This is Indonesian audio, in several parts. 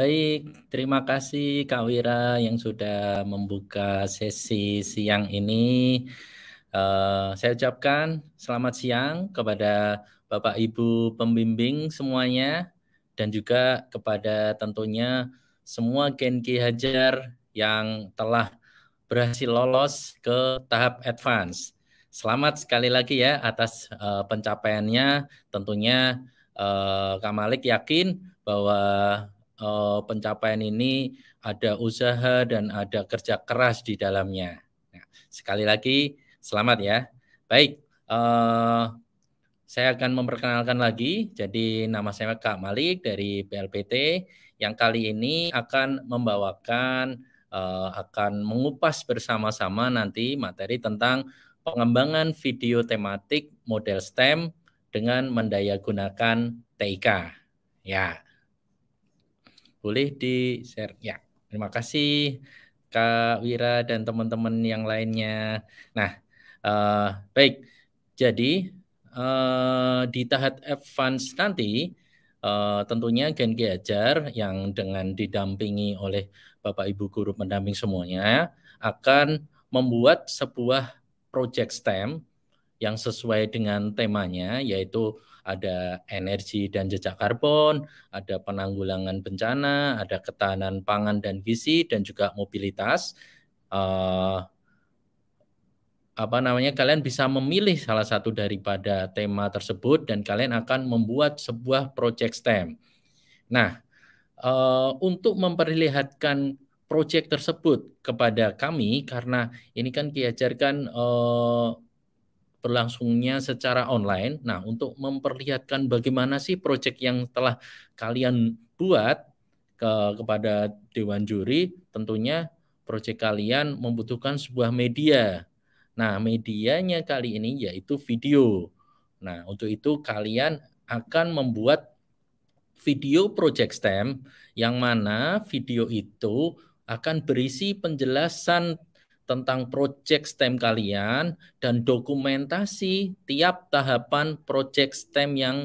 Baik, terima kasih Kak Wira yang sudah membuka sesi siang ini. Uh, saya ucapkan selamat siang kepada Bapak Ibu pembimbing semuanya dan juga kepada tentunya semua Genki Hajar yang telah berhasil lolos ke tahap advance. Selamat sekali lagi ya atas uh, pencapaiannya. Tentunya uh, Kak Malik yakin bahwa uh, pencapaian ini ada usaha dan ada kerja keras di dalamnya. Nah, sekali lagi selamat ya. Baik, uh, saya akan memperkenalkan lagi. Jadi nama saya Kak Malik dari PLPT yang kali ini akan membawakan uh, akan mengupas bersama-sama nanti materi tentang pengembangan video tematik model STEM dengan mendaya gunakan TIK. Ya boleh di share ya terima kasih Kak Wira dan teman-teman yang lainnya nah uh, baik jadi uh, di tahap advance nanti uh, tentunya Gen Ki Ajar yang dengan didampingi oleh Bapak Ibu guru pendamping semuanya akan membuat sebuah project STEM yang sesuai dengan temanya yaitu ada energi dan jejak karbon, ada penanggulangan bencana, ada ketahanan pangan dan gizi, dan juga mobilitas. Uh, apa namanya kalian bisa memilih salah satu daripada tema tersebut dan kalian akan membuat sebuah project STEM. Nah, uh, untuk memperlihatkan project tersebut kepada kami karena ini kan diajarkan uh, berlangsungnya secara online. Nah, untuk memperlihatkan bagaimana sih proyek yang telah kalian buat ke kepada dewan juri, tentunya proyek kalian membutuhkan sebuah media. Nah, medianya kali ini yaitu video. Nah, untuk itu kalian akan membuat video project STEM yang mana video itu akan berisi penjelasan tentang project STEM kalian dan dokumentasi tiap tahapan project STEM yang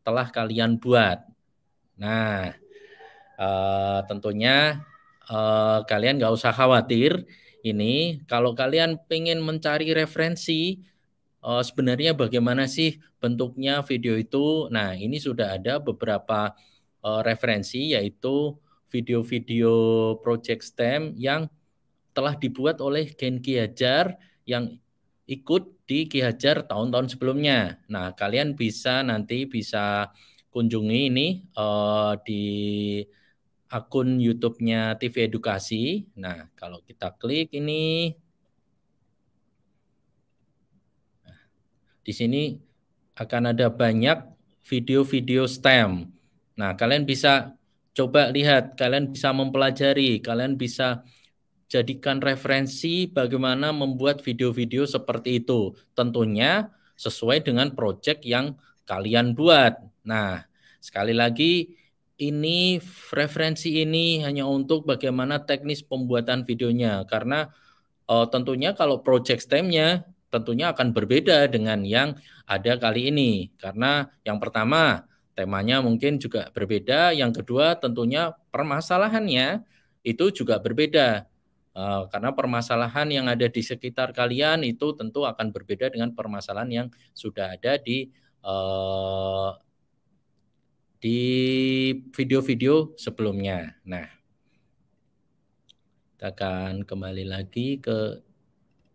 telah kalian buat. Nah, uh, tentunya uh, kalian nggak usah khawatir. Ini kalau kalian pengen mencari referensi uh, sebenarnya bagaimana sih bentuknya video itu. Nah, ini sudah ada beberapa uh, referensi yaitu video-video project STEM yang telah dibuat oleh Gen Ki Hajar yang ikut di Ki Hajar tahun-tahun sebelumnya. Nah, kalian bisa nanti bisa kunjungi ini uh, di akun YouTube-nya TV Edukasi. Nah, kalau kita klik ini di sini akan ada banyak video-video STEM. Nah, kalian bisa coba lihat, kalian bisa mempelajari, kalian bisa jadikan referensi bagaimana membuat video-video seperti itu. Tentunya sesuai dengan project yang kalian buat. Nah, sekali lagi ini referensi ini hanya untuk bagaimana teknis pembuatan videonya karena uh, tentunya kalau project stemnya tentunya akan berbeda dengan yang ada kali ini karena yang pertama temanya mungkin juga berbeda, yang kedua tentunya permasalahannya itu juga berbeda. Eh, karena permasalahan yang ada di sekitar kalian itu tentu akan berbeda dengan permasalahan yang sudah ada di eh, di video-video sebelumnya. Nah, kita akan kembali lagi ke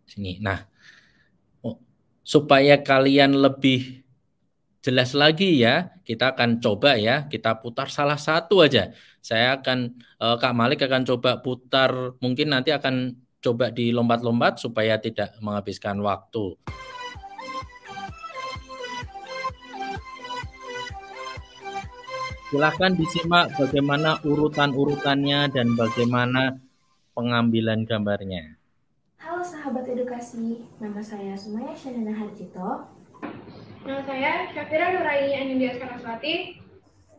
sini. Nah, oh, supaya kalian lebih jelas lagi ya kita akan coba ya, kita putar salah satu aja. Saya akan uh, Kak Malik akan coba putar mungkin nanti akan coba dilompat-lompat supaya tidak menghabiskan waktu. Silahkan disimak bagaimana urutan-urutannya dan bagaimana pengambilan gambarnya. Halo sahabat edukasi, nama saya Sumaya Shanana Harjito. Nama saya Syafira Nuraini Anindya Saraswati.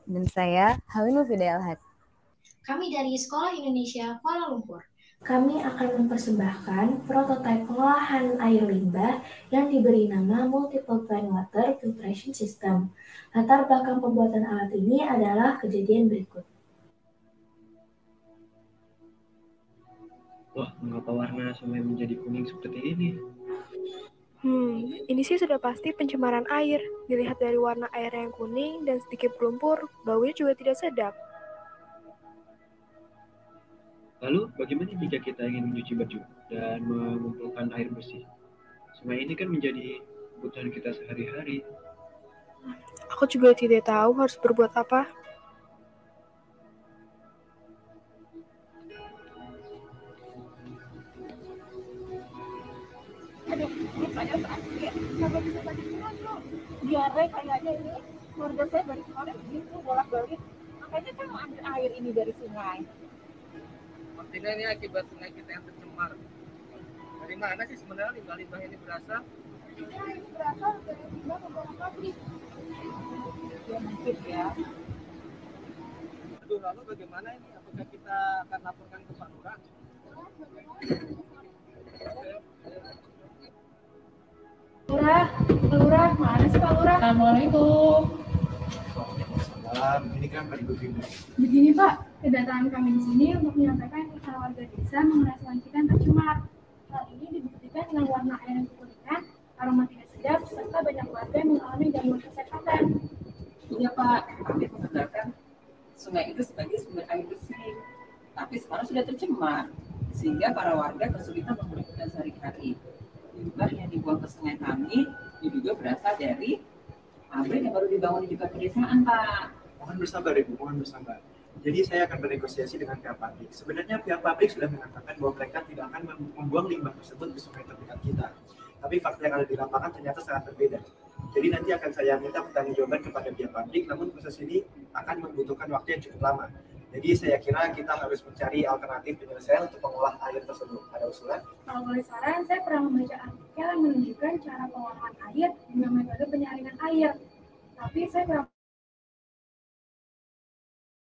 Dan saya Halimu Fidel Had. Kami dari Sekolah Indonesia Kuala Lumpur. Kami akan mempersembahkan prototipe pengolahan air limbah yang diberi nama Multiple Plain Water Filtration System. Latar belakang pembuatan alat ini adalah kejadian berikut. Wah, mengapa warna sungai menjadi kuning seperti ini? Hmm, ini sih sudah pasti pencemaran air. Dilihat dari warna air yang kuning dan sedikit berlumpur, baunya juga tidak sedap. Lalu, bagaimana jika kita ingin mencuci baju dan mengumpulkan air bersih? Semua ini kan menjadi kebutuhan kita sehari-hari. Aku juga tidak tahu harus berbuat apa. nggak bisa sakit semua itu diare kayaknya ini keluarga saya dari kemarin gitu bolak balik makanya saya mau ambil air ini dari sungai artinya ini akibat sungai kita yang tercemar dari mana sih sebenarnya limbah-limbah ini berasal ya ini berasal dari limbah pembuangan pabrik ya mungkin ya Aduh, lalu bagaimana ini? Apakah kita akan laporkan ke Pak Lurah? Lurah, Lurah, mana sih Pak Lurah? Assalamualaikum. Salam, ini kan Pak Begini Pak, kedatangan kami di sini untuk menyampaikan kepada warga desa mengenai suntikan tercemar. Hal ini dibuktikan dengan warna air yang kekuningan, aroma tidak sedap, serta banyak warga yang mengalami gangguan kesehatan. Iya Pak, kami mengatakan sungai itu sebagai sumber air bersih, tapi sekarang sudah tercemar, sehingga para warga kesulitan menggunakan sehari-hari limbah yang dibuang ke sungai kami diduga berasal dari pabrik yang baru dibangun di dekat pedesaan, Pak. Mohon bersabar, Ibu. Mohon bersabar. Jadi saya akan bernegosiasi dengan pihak pabrik. Sebenarnya pihak pabrik sudah mengatakan bahwa mereka tidak akan membuang limbah tersebut ke sungai terdekat kita. Tapi fakta yang ada di lapangan ternyata sangat berbeda. Jadi nanti akan saya minta pertanggungjawaban kepada pihak pabrik, namun proses ini akan membutuhkan waktu yang cukup lama. Jadi saya kira kita harus mencari alternatif penyelesaian untuk mengolah air tersebut. Ada usulan? Kalau boleh saran, saya pernah membaca artikel yang menunjukkan cara pengolahan air dengan metode penyaringan air. Tapi saya kurang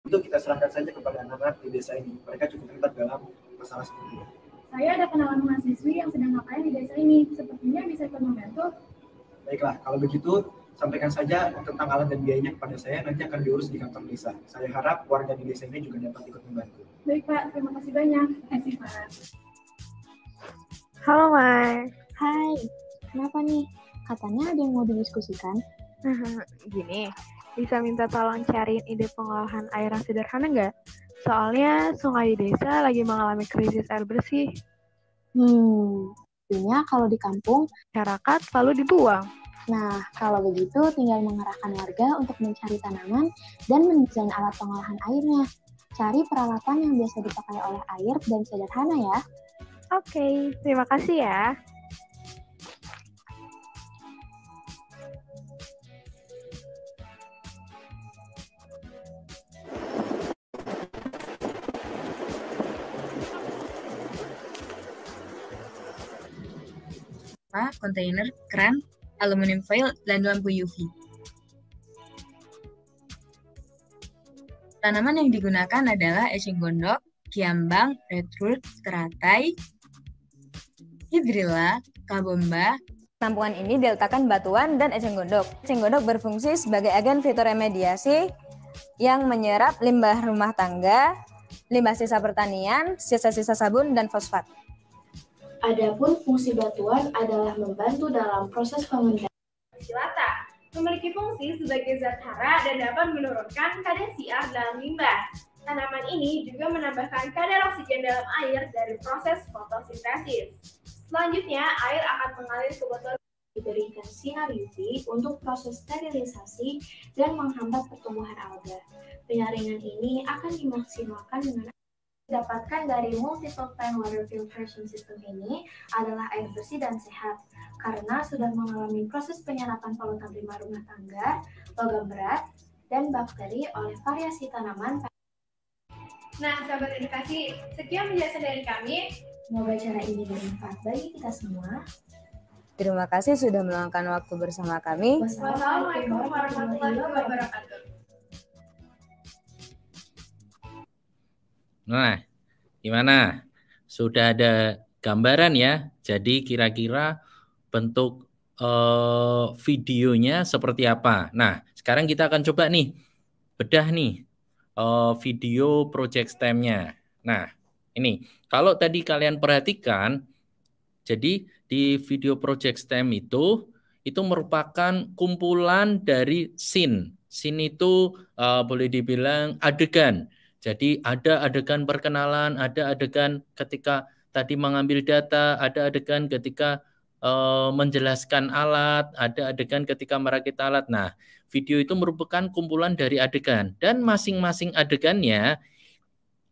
itu kita serahkan saja kepada anak-anak di desa ini. Mereka cukup terlibat dalam masalah seperti ini. Saya ada kenalan mahasiswi yang sedang ngapain di desa ini. Sepertinya bisa ikut membantu. Baiklah, kalau begitu sampaikan saja tentang alat dan biayanya kepada saya, nanti akan diurus di kantor desa. Saya harap warga di desa ini juga dapat ikut membantu. Baik Pak, terima kasih banyak. Terima kasih Pak. Halo Mai. Hai, kenapa nih? Katanya ada yang mau didiskusikan. Gini, bisa minta tolong cariin ide pengolahan air yang sederhana nggak? Soalnya sungai di desa lagi mengalami krisis air bersih. Hmm, artinya kalau di kampung, masyarakat selalu dibuang Nah, kalau begitu tinggal mengerahkan warga untuk mencari tanaman dan mendesain alat pengolahan airnya. Cari peralatan yang biasa dipakai oleh air dan sederhana ya. Oke, terima kasih ya. kontainer keren aluminium foil, dan lampu UV. Tanaman yang digunakan adalah eceng gondok, kiambang, redwood, teratai, hidrilla, kabomba, Tampungan ini diletakkan batuan dan eceng gondok. Eceng gondok berfungsi sebagai agen fitoremediasi yang menyerap limbah rumah tangga, limbah sisa pertanian, sisa-sisa sabun, dan fosfat. Adapun fungsi batuan adalah membantu dalam proses pengendalian silata. Memiliki fungsi sebagai zat hara dan dapat menurunkan kadar siar dalam limbah. Tanaman ini juga menambahkan kadar oksigen dalam air dari proses fotosintesis. Selanjutnya, air akan mengalir ke botol diberikan sinar UV untuk proses sterilisasi dan menghambat pertumbuhan alga. Penyaringan ini akan dimaksimalkan dengan dapatkan dari multi time water filtration system ini adalah air bersih dan sehat karena sudah mengalami proses penyerapan polutan prima rumah tangga, logam berat, dan bakteri oleh variasi tanaman. Nah, sahabat edukasi, sekian penjelasan dari kami. Semoga cara ini bermanfaat bagi kita semua. Terima kasih sudah meluangkan waktu bersama kami. Wassalamualaikum warahmatullahi wabarakatuh. Nah, gimana? Sudah ada gambaran ya. Jadi kira-kira bentuk uh, videonya seperti apa. Nah, sekarang kita akan coba nih bedah nih uh, video project stemnya. Nah, ini kalau tadi kalian perhatikan, jadi di video project stem itu itu merupakan kumpulan dari scene. Scene itu uh, boleh dibilang adegan jadi ada adegan perkenalan, ada adegan ketika tadi mengambil data, ada adegan ketika uh, menjelaskan alat, ada adegan ketika merakit alat. Nah, video itu merupakan kumpulan dari adegan dan masing-masing adegannya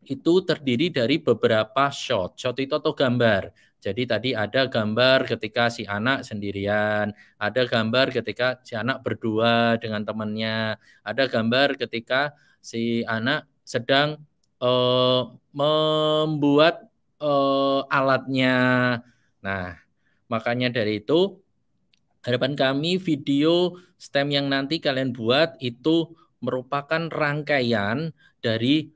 itu terdiri dari beberapa shot. Shot itu atau gambar. Jadi tadi ada gambar ketika si anak sendirian, ada gambar ketika si anak berdua dengan temannya, ada gambar ketika si anak sedang uh, membuat uh, alatnya. Nah, makanya dari itu harapan kami video STEM yang nanti kalian buat itu merupakan rangkaian dari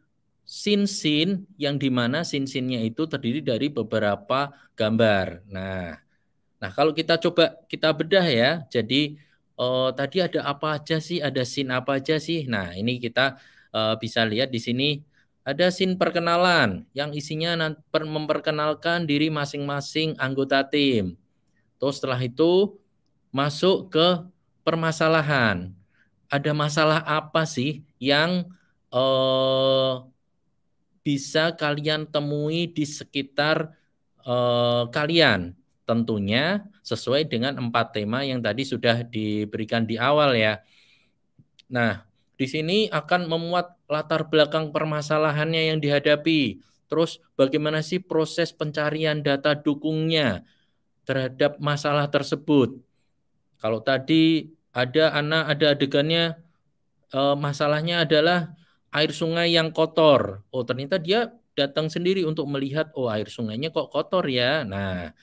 sin-sin yang dimana sin-sinnya itu terdiri dari beberapa gambar. Nah, nah kalau kita coba kita bedah ya, jadi eh, tadi ada apa aja sih, ada sin apa aja sih. Nah ini kita uh, bisa lihat di sini ada scene perkenalan yang isinya memperkenalkan diri masing-masing anggota tim. Terus setelah itu masuk ke permasalahan. Ada masalah apa sih yang uh, bisa kalian temui di sekitar uh, kalian? Tentunya sesuai dengan empat tema yang tadi sudah diberikan di awal ya. Nah, di sini akan memuat latar belakang permasalahannya yang dihadapi, terus bagaimana sih proses pencarian data dukungnya terhadap masalah tersebut. Kalau tadi ada anak ada adegannya e, masalahnya adalah air sungai yang kotor. Oh, ternyata dia datang sendiri untuk melihat oh air sungainya kok kotor ya. Nah,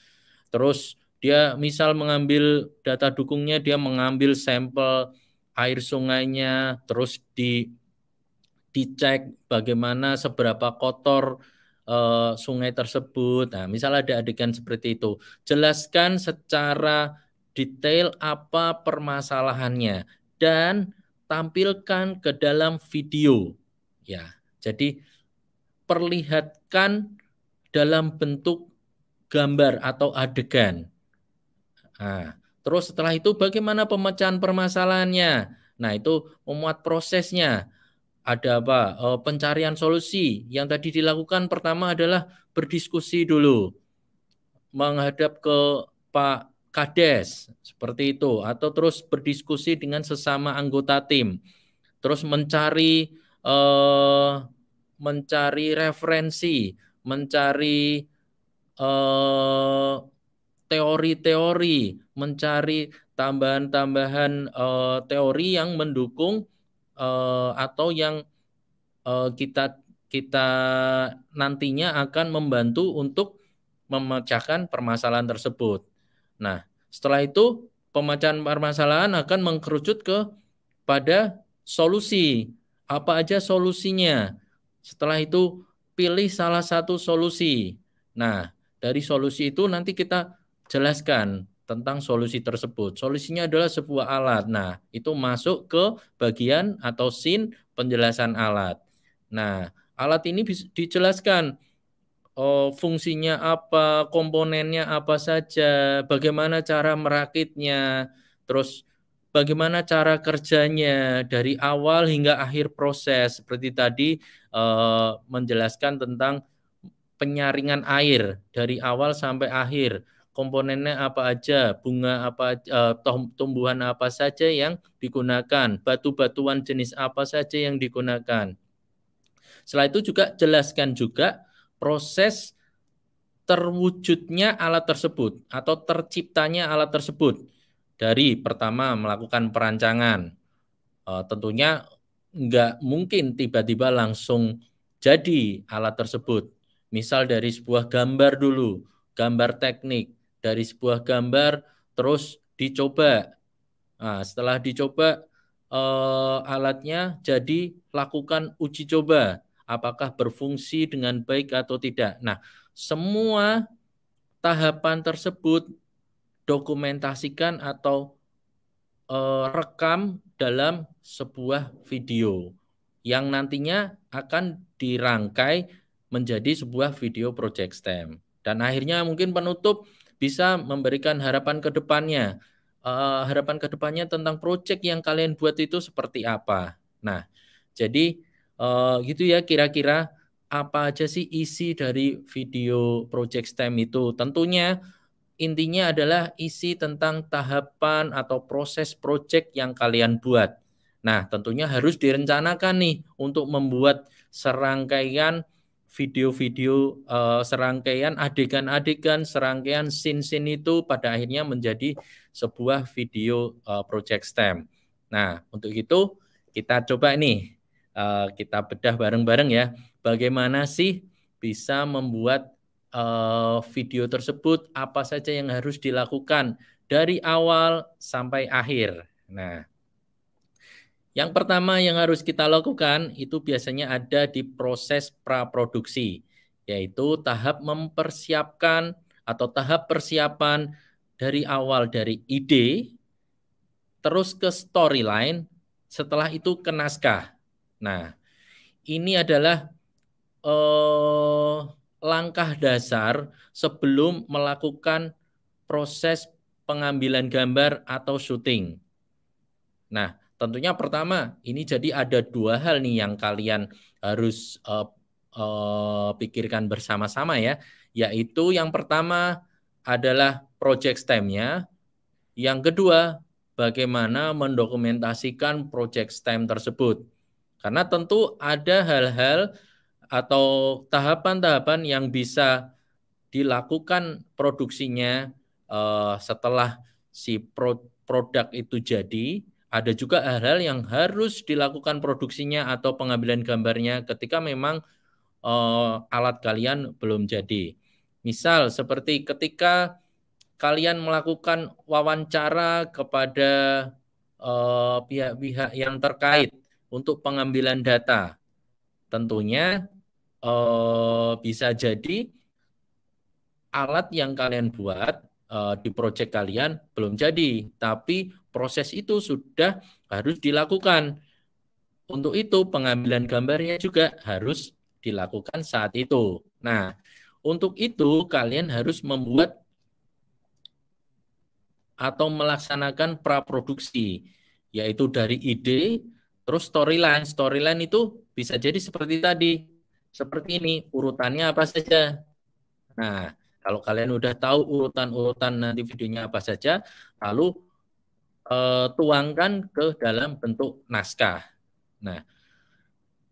terus dia misal mengambil data dukungnya dia mengambil sampel air sungainya, terus di dicek bagaimana seberapa kotor uh, sungai tersebut. Nah, misal ada adegan seperti itu, jelaskan secara detail apa permasalahannya dan tampilkan ke dalam video. Ya, jadi perlihatkan dalam bentuk gambar atau adegan. Nah, Terus setelah itu bagaimana pemecahan permasalahannya? Nah, itu memuat prosesnya. Ada apa? Eh, pencarian solusi. Yang tadi dilakukan pertama adalah berdiskusi dulu. Menghadap ke Pak Kades seperti itu atau terus berdiskusi dengan sesama anggota tim. Terus mencari eh, mencari referensi, mencari eh, teori-teori, mencari tambahan-tambahan uh, teori yang mendukung uh, atau yang uh, kita kita nantinya akan membantu untuk memecahkan permasalahan tersebut. Nah, setelah itu pemecahan permasalahan akan mengkerucut ke pada solusi. Apa aja solusinya? Setelah itu pilih salah satu solusi. Nah, dari solusi itu nanti kita jelaskan tentang solusi tersebut. Solusinya adalah sebuah alat. Nah, itu masuk ke bagian atau sin penjelasan alat. Nah, alat ini bisa dijelaskan oh, fungsinya apa, komponennya apa saja, bagaimana cara merakitnya, terus bagaimana cara kerjanya dari awal hingga akhir proses. Seperti tadi eh, menjelaskan tentang penyaringan air dari awal sampai akhir komponennya apa aja, bunga apa, uh, tumbuhan apa saja yang digunakan, batu-batuan jenis apa saja yang digunakan. Setelah itu juga jelaskan juga proses terwujudnya alat tersebut atau terciptanya alat tersebut dari pertama melakukan perancangan. Uh, tentunya nggak mungkin tiba-tiba langsung jadi alat tersebut. Misal dari sebuah gambar dulu, gambar teknik, dari sebuah gambar terus dicoba. Nah, setelah dicoba eh, alatnya jadi lakukan uji coba apakah berfungsi dengan baik atau tidak. Nah, semua tahapan tersebut dokumentasikan atau eh, rekam dalam sebuah video yang nantinya akan dirangkai menjadi sebuah video project STEM. Dan akhirnya mungkin penutup bisa memberikan harapan ke depannya. Uh, harapan ke depannya tentang proyek yang kalian buat itu seperti apa. Nah, jadi uh, gitu ya kira-kira apa aja sih isi dari video project STEM itu. Tentunya intinya adalah isi tentang tahapan atau proses proyek yang kalian buat. Nah, tentunya harus direncanakan nih untuk membuat serangkaian video-video uh, serangkaian adegan-adegan serangkaian scene-scene itu pada akhirnya menjadi sebuah video uh, project STEM. Nah, untuk itu kita coba nih uh, kita bedah bareng-bareng ya bagaimana sih bisa membuat uh, video tersebut apa saja yang harus dilakukan dari awal sampai akhir. Nah, yang pertama yang harus kita lakukan itu biasanya ada di proses praproduksi, yaitu tahap mempersiapkan atau tahap persiapan dari awal dari ide terus ke storyline, setelah itu ke naskah. Nah, ini adalah eh, langkah dasar sebelum melakukan proses pengambilan gambar atau syuting. Nah, Tentunya pertama, ini jadi ada dua hal nih yang kalian harus uh, uh, pikirkan bersama-sama ya, yaitu yang pertama adalah project stemnya, nya yang kedua bagaimana mendokumentasikan project STEM tersebut. Karena tentu ada hal-hal atau tahapan-tahapan yang bisa dilakukan produksinya uh, setelah si pro produk itu jadi ada juga hal-hal yang harus dilakukan produksinya atau pengambilan gambarnya ketika memang uh, alat kalian belum jadi. Misal seperti ketika kalian melakukan wawancara kepada pihak eh, pihak-pihak yang terkait untuk pengambilan data. Tentunya uh, bisa jadi alat yang kalian buat uh, di proyek kalian belum jadi, tapi proses itu sudah harus dilakukan. Untuk itu pengambilan gambarnya juga harus dilakukan saat itu. Nah, untuk itu kalian harus membuat atau melaksanakan praproduksi, yaitu dari ide terus storyline. Storyline itu bisa jadi seperti tadi, seperti ini urutannya apa saja. Nah, kalau kalian udah tahu urutan-urutan nanti videonya apa saja, lalu uh, tuangkan ke dalam bentuk naskah. Nah,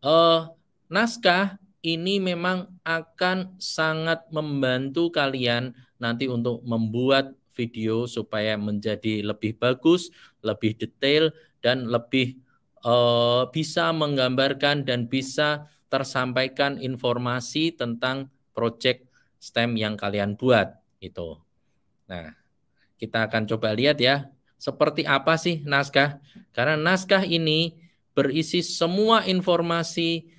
uh, naskah ini memang akan sangat membantu kalian nanti untuk membuat video supaya menjadi lebih bagus, lebih detail, dan lebih uh, bisa menggambarkan dan bisa tersampaikan informasi tentang project STEM yang kalian buat. Itu. Nah, kita akan coba lihat ya seperti apa sih naskah? Karena naskah ini berisi semua informasi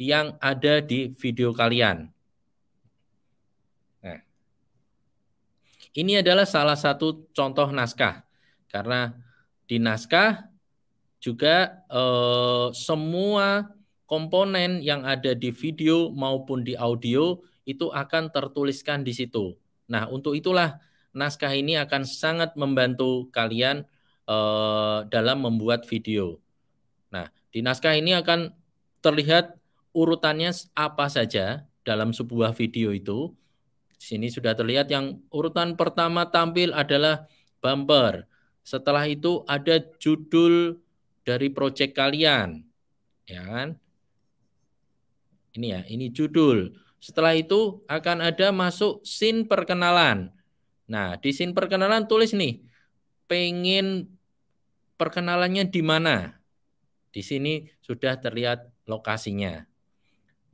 yang ada di video kalian. Nah, ini adalah salah satu contoh naskah karena di naskah juga eh, semua komponen yang ada di video maupun di audio itu akan tertuliskan di situ. Nah, untuk itulah naskah ini akan sangat membantu kalian uh, dalam membuat video. Nah, di naskah ini akan terlihat urutannya apa saja dalam sebuah video itu. Di sini sudah terlihat yang urutan pertama tampil adalah bumper. Setelah itu ada judul dari proyek kalian. Ya kan? Ini ya, ini judul. Setelah itu akan ada masuk scene perkenalan. Nah, di scene perkenalan tulis nih, pengen perkenalannya di mana? Di sini sudah terlihat lokasinya.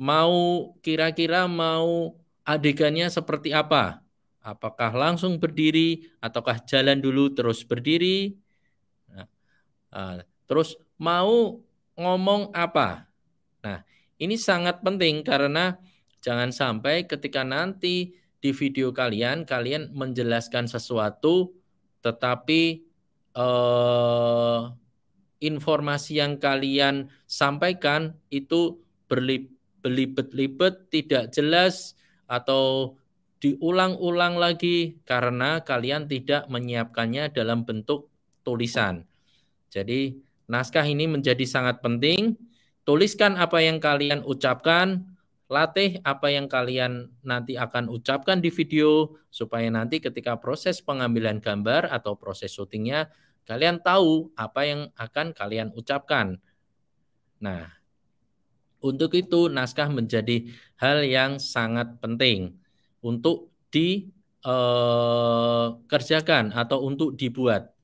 Mau kira-kira mau adegannya seperti apa? Apakah langsung berdiri ataukah jalan dulu terus berdiri? Nah, eh, terus mau ngomong apa? Nah, ini sangat penting karena jangan sampai ketika nanti di video kalian kalian menjelaskan sesuatu tetapi eh, informasi yang kalian sampaikan itu berlibet-libet, tidak jelas atau diulang-ulang lagi karena kalian tidak menyiapkannya dalam bentuk tulisan. Jadi naskah ini menjadi sangat penting. Tuliskan apa yang kalian ucapkan, latih apa yang kalian nanti akan ucapkan di video supaya nanti ketika proses pengambilan gambar atau proses syutingnya kalian tahu apa yang akan kalian ucapkan. Nah, untuk itu naskah menjadi hal yang sangat penting untuk dikerjakan eh, atau untuk dibuat.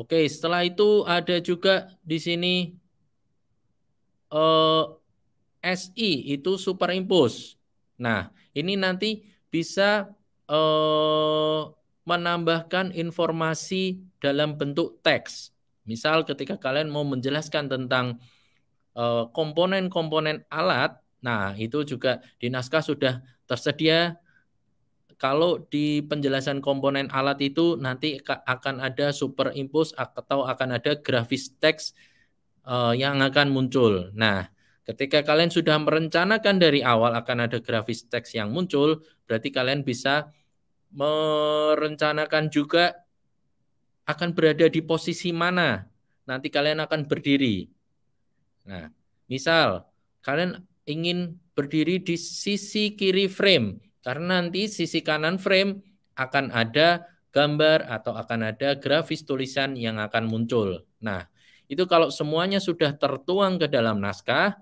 Oke, setelah itu ada juga di sini eh, SI itu superimpose. Nah, ini nanti bisa eh, menambahkan informasi dalam bentuk teks. Misal ketika kalian mau menjelaskan tentang eh, komponen-komponen eh, alat, nah itu juga di naskah sudah tersedia kalau di penjelasan komponen alat itu nanti akan ada superimpose atau akan ada grafis teks uh, yang akan muncul. Nah, ketika kalian sudah merencanakan dari awal akan ada grafis teks yang muncul, berarti kalian bisa merencanakan juga akan berada di posisi mana nanti kalian akan berdiri. Nah, misal kalian ingin berdiri di sisi kiri frame karena nanti sisi kanan frame akan ada gambar atau akan ada grafis tulisan yang akan muncul. Nah, itu kalau semuanya sudah tertuang ke dalam naskah,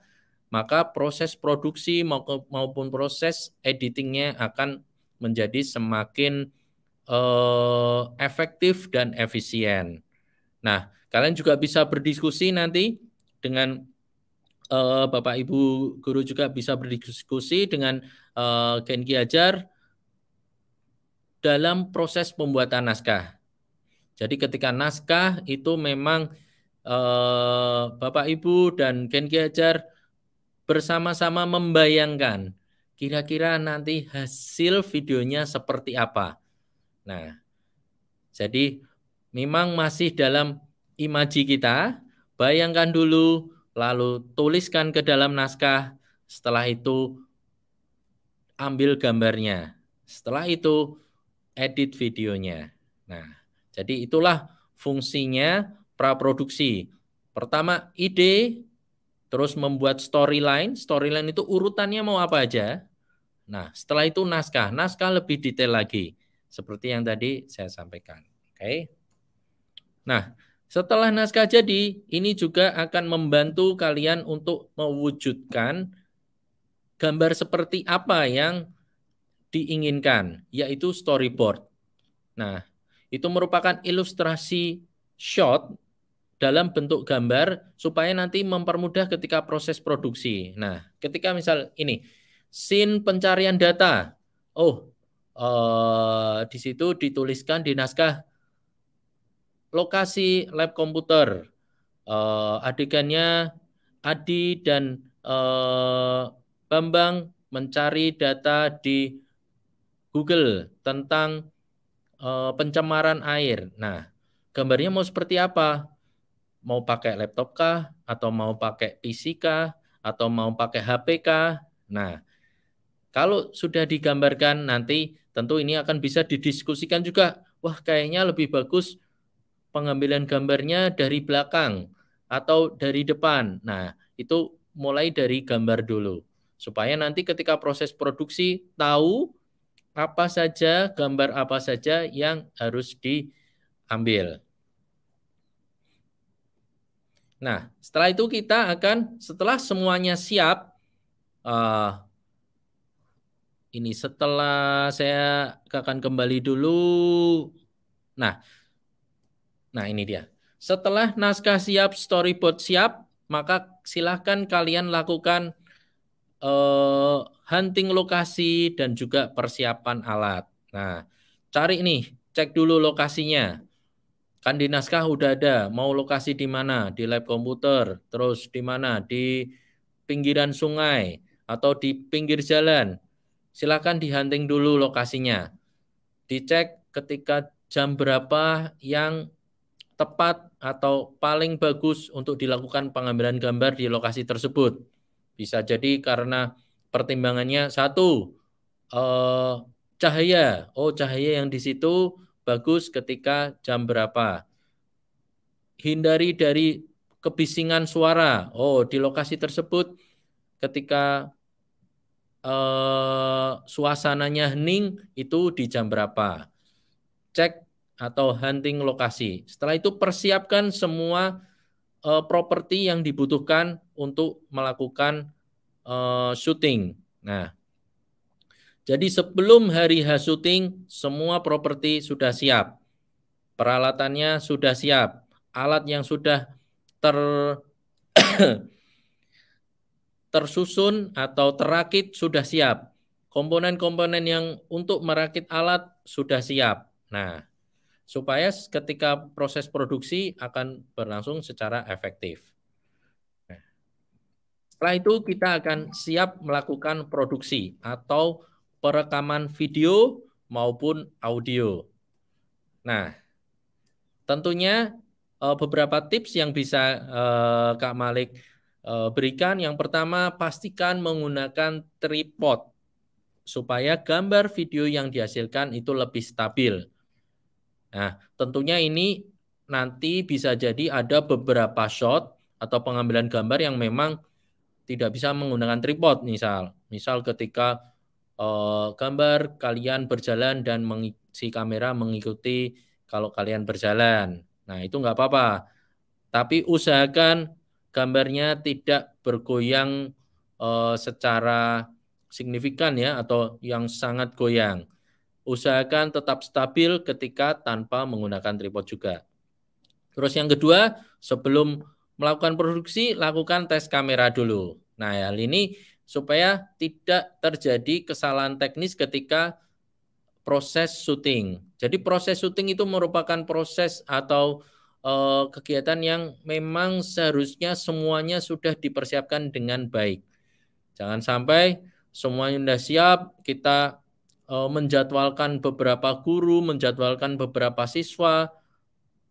maka proses produksi maupun proses editingnya akan menjadi semakin uh, efektif dan efisien. Nah, kalian juga bisa berdiskusi nanti dengan uh, Bapak Ibu guru juga bisa berdiskusi dengan uh, eh, Genki Ajar dalam proses pembuatan naskah. Jadi ketika naskah itu memang eh, Bapak Ibu dan Ken Kiajar bersama-sama membayangkan kira-kira nanti hasil videonya seperti apa. Nah, jadi memang masih dalam imaji kita, bayangkan dulu, lalu tuliskan ke dalam naskah, setelah itu ambil gambarnya, setelah itu edit videonya. Nah, jadi itulah fungsinya praproduksi. Pertama ide, terus membuat storyline. Storyline itu urutannya mau apa aja. Nah, setelah itu naskah. Naskah lebih detail lagi seperti yang tadi saya sampaikan. Oke. Nah, setelah naskah jadi, ini juga akan membantu kalian untuk mewujudkan gambar seperti apa yang diinginkan, yaitu storyboard. Nah, itu merupakan ilustrasi shot dalam bentuk gambar supaya nanti mempermudah ketika proses produksi. Nah, ketika misal ini sin pencarian data. Oh, eh, di situ dituliskan di naskah lokasi lab komputer. Eh, adegannya Adi dan eh, Bambang mencari data di Google tentang eh, pencemaran air. Nah, gambarnya mau seperti apa? mau pakai laptop kah atau mau pakai PC kah atau mau pakai HP kah. Nah, kalau sudah digambarkan nanti tentu ini akan bisa didiskusikan juga. Wah, kayaknya lebih bagus pengambilan gambarnya dari belakang atau dari depan. Nah, itu mulai dari gambar dulu. Supaya nanti ketika proses produksi tahu apa saja, gambar apa saja yang harus diambil. Nah, setelah itu kita akan setelah semuanya siap uh, ini setelah saya akan kembali dulu. Nah, nah ini dia. Setelah naskah siap, storyboard siap, maka silahkan kalian lakukan uh, hunting lokasi dan juga persiapan alat. Nah, cari nih, cek dulu lokasinya kan di naskah udah ada mau lokasi di mana di lab komputer terus di mana di pinggiran sungai atau di pinggir jalan silakan dihunting dulu lokasinya dicek ketika jam berapa yang tepat atau paling bagus untuk dilakukan pengambilan gambar di lokasi tersebut bisa jadi karena pertimbangannya satu eh, cahaya oh cahaya yang di situ bagus ketika jam berapa. Hindari dari kebisingan suara. Oh, di lokasi tersebut ketika eh, suasananya hening itu di jam berapa. Cek atau hunting lokasi. Setelah itu persiapkan semua eh, properti yang dibutuhkan untuk melakukan eh, syuting. Nah, jadi sebelum hari H syuting, semua properti sudah siap. Peralatannya sudah siap. Alat yang sudah ter tersusun atau terakit sudah siap. Komponen-komponen yang untuk merakit alat sudah siap. Nah, supaya ketika proses produksi akan berlangsung secara efektif. Nah, setelah itu kita akan siap melakukan produksi atau perekaman video maupun audio. Nah, tentunya eh, beberapa tips yang bisa eh, Kak Malik eh, berikan. Yang pertama, pastikan menggunakan tripod supaya gambar video yang dihasilkan itu lebih stabil. Nah, tentunya ini nanti bisa jadi ada beberapa shot atau pengambilan gambar yang memang tidak bisa menggunakan tripod misal. Misal ketika Eh, gambar kalian berjalan dan si kamera mengikuti kalau kalian berjalan. Nah itu nggak apa-apa. Tapi usahakan gambarnya tidak bergoyang uh, secara signifikan ya atau yang sangat goyang. Usahakan tetap stabil ketika tanpa menggunakan tripod juga. Terus yang kedua, sebelum melakukan produksi, lakukan tes kamera dulu. Nah, hal ini supaya tidak terjadi kesalahan teknis ketika proses syuting. Jadi proses syuting itu merupakan proses atau uh, kegiatan yang memang seharusnya semuanya sudah dipersiapkan dengan baik. Jangan sampai semuanya sudah siap, kita uh, menjadwalkan beberapa guru, menjadwalkan beberapa siswa.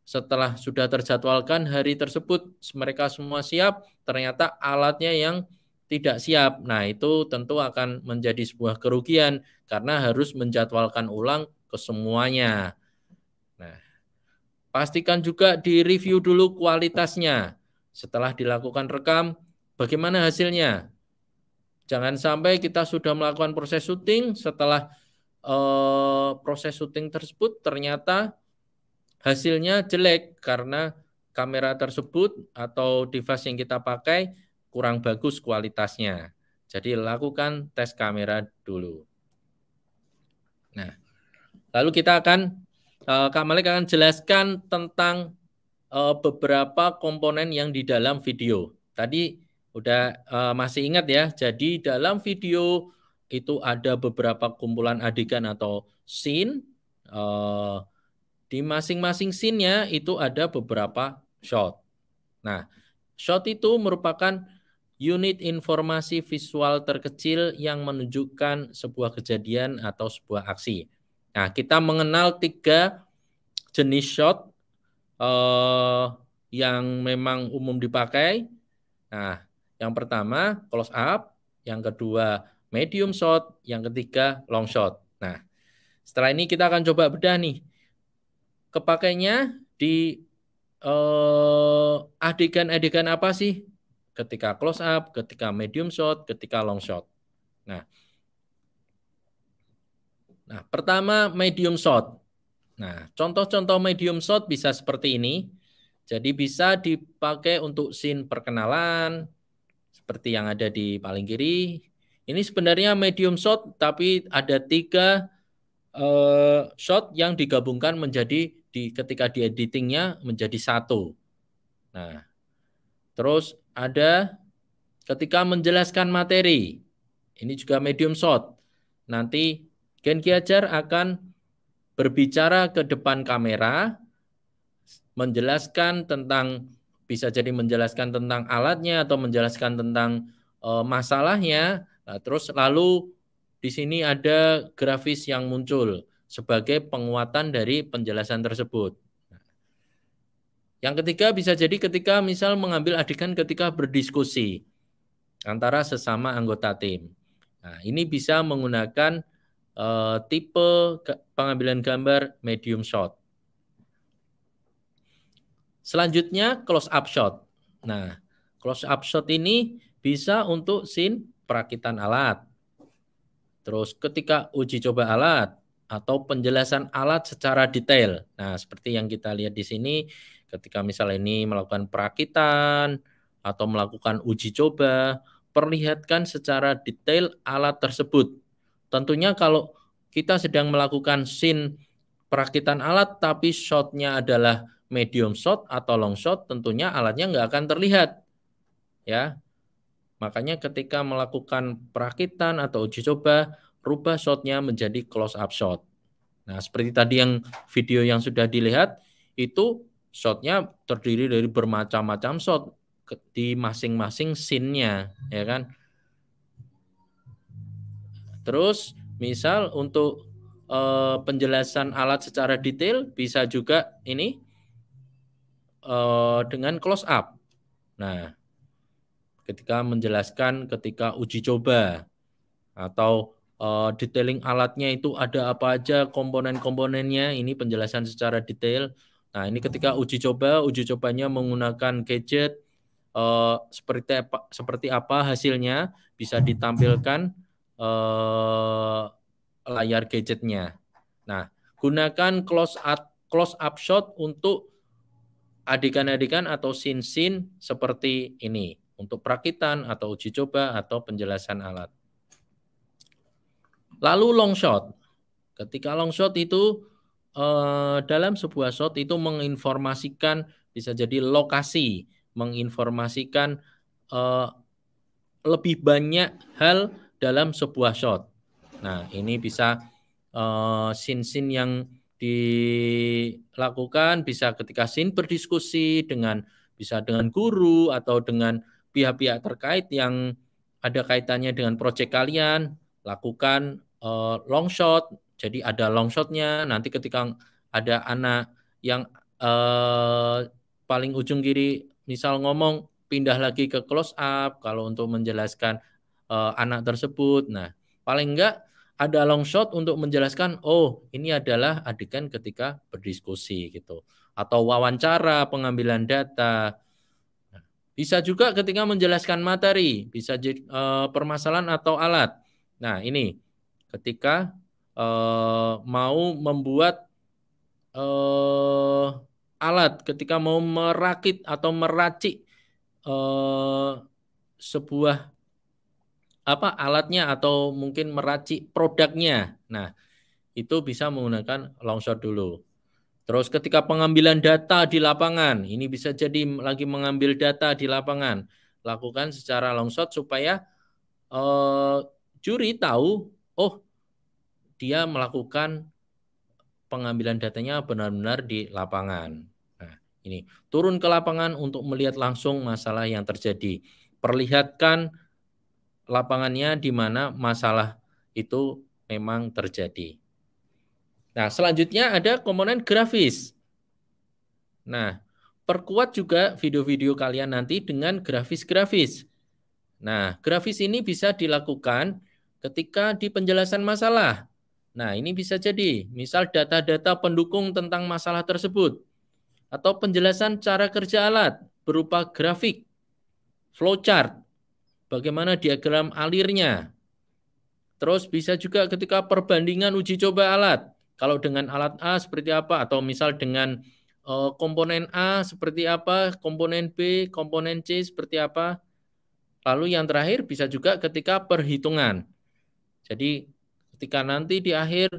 Setelah sudah terjadwalkan hari tersebut, mereka semua siap, ternyata alatnya yang tidak siap. Nah, itu tentu akan menjadi sebuah kerugian karena harus menjadwalkan ulang ke semuanya. Nah, pastikan juga di-review dulu kualitasnya. Setelah dilakukan rekam, bagaimana hasilnya? Jangan sampai kita sudah melakukan proses syuting setelah eh, proses syuting tersebut ternyata hasilnya jelek karena kamera tersebut atau device yang kita pakai kurang bagus kualitasnya. Jadi lakukan tes kamera dulu. Nah, lalu kita akan uh, Kak Malik akan jelaskan tentang eh, beberapa komponen yang di dalam video. Tadi udah eh, masih ingat ya. Jadi dalam video itu ada beberapa kumpulan adegan atau scene. di masing-masing scene-nya itu ada beberapa shot. Nah, shot itu merupakan unit informasi visual terkecil yang menunjukkan sebuah kejadian atau sebuah aksi. Nah, kita mengenal tiga jenis shot eh, yang memang umum dipakai. Nah, yang pertama close up, yang kedua medium shot, yang ketiga long shot. Nah, setelah ini kita akan coba bedah nih. Kepakainya di eh, adegan-adegan eh, adegan -adegan apa sih ketika close up, ketika medium shot, ketika long shot. Nah, nah pertama medium shot. Nah, contoh-contoh medium shot bisa seperti ini. Jadi bisa dipakai untuk scene perkenalan seperti yang ada di paling kiri. Ini sebenarnya medium shot tapi ada tiga uh, shot yang digabungkan menjadi di ketika di editingnya menjadi satu. Nah, terus ada ketika menjelaskan materi. Ini juga medium shot. Nanti Gen Kiajar akan berbicara ke depan kamera, menjelaskan tentang bisa jadi menjelaskan tentang alatnya atau menjelaskan tentang e, masalahnya. Nah, terus lalu di sini ada grafis yang muncul sebagai penguatan dari penjelasan tersebut. Yang ketiga bisa jadi ketika misal mengambil adegan ketika berdiskusi antara sesama anggota tim. Nah, ini bisa menggunakan uh, tipe pengambilan gambar medium shot. Selanjutnya close up shot. Nah, close up shot ini bisa untuk scene perakitan alat. Terus ketika uji coba alat atau penjelasan alat secara detail. Nah, seperti yang kita lihat di sini Ketika misalnya ini melakukan perakitan atau melakukan uji coba, perlihatkan secara detail alat tersebut. Tentunya kalau kita sedang melakukan scene perakitan alat tapi shotnya adalah medium shot atau long shot, tentunya alatnya nggak akan terlihat. Ya, Makanya ketika melakukan perakitan atau uji coba, rubah shotnya menjadi close up shot. Nah seperti tadi yang video yang sudah dilihat, itu shotnya terdiri dari bermacam-macam shot di masing-masing scene-nya, ya kan? Terus misal untuk eh, penjelasan alat secara detail bisa juga ini eh, dengan close up. Nah, ketika menjelaskan ketika uji coba atau eh, detailing alatnya itu ada apa aja komponen-komponennya, ini penjelasan secara detail Nah, ini ketika hmm. uji coba, uji cobanya menggunakan gadget uh, seperti apa, seperti apa hasilnya bisa ditampilkan uh, layar gadgetnya. Nah, gunakan close up close up shot untuk adegan-adegan atau scene-scene seperti ini untuk perakitan atau uji coba atau penjelasan alat. Lalu long shot. Ketika long shot itu Eh, dalam sebuah shot itu menginformasikan bisa jadi lokasi, menginformasikan eh, lebih banyak hal dalam sebuah shot. Nah, ini bisa sin-sin eh, yang dilakukan bisa ketika sin berdiskusi dengan bisa dengan guru atau dengan pihak-pihak terkait yang ada kaitannya dengan proyek kalian lakukan uh, long shot jadi ada long shotnya. Nanti ketika ada anak yang eh, paling ujung kiri, misal ngomong pindah lagi ke close up kalau untuk menjelaskan eh, anak tersebut. Nah, paling enggak ada long shot untuk menjelaskan oh ini adalah adegan ketika berdiskusi gitu atau wawancara pengambilan data nah, bisa juga ketika menjelaskan materi bisa uh, permasalahan atau alat nah ini ketika uh, mau membuat uh, alat, ketika mau merakit atau meracik uh, sebuah apa alatnya atau mungkin meracik produknya. Nah, itu bisa menggunakan longshot dulu. Terus ketika pengambilan data di lapangan, ini bisa jadi lagi mengambil data di lapangan, lakukan secara longshot supaya uh, juri tahu, oh dia melakukan pengambilan datanya benar-benar di lapangan. Nah, ini turun ke lapangan untuk melihat langsung masalah yang terjadi. Perlihatkan lapangannya di mana masalah itu memang terjadi. Nah, selanjutnya ada komponen grafis. Nah, perkuat juga video-video kalian nanti dengan grafis-grafis. Nah, grafis ini bisa dilakukan ketika di penjelasan masalah. Nah, ini bisa jadi misal data-data pendukung tentang masalah tersebut atau penjelasan cara kerja alat berupa grafik, flowchart, bagaimana diagram alirnya. Terus bisa juga ketika perbandingan uji coba alat. Kalau dengan alat A seperti apa atau misal dengan eh, komponen A seperti apa, komponen B, komponen C seperti apa. Lalu yang terakhir bisa juga ketika perhitungan. Jadi ketika nanti di akhir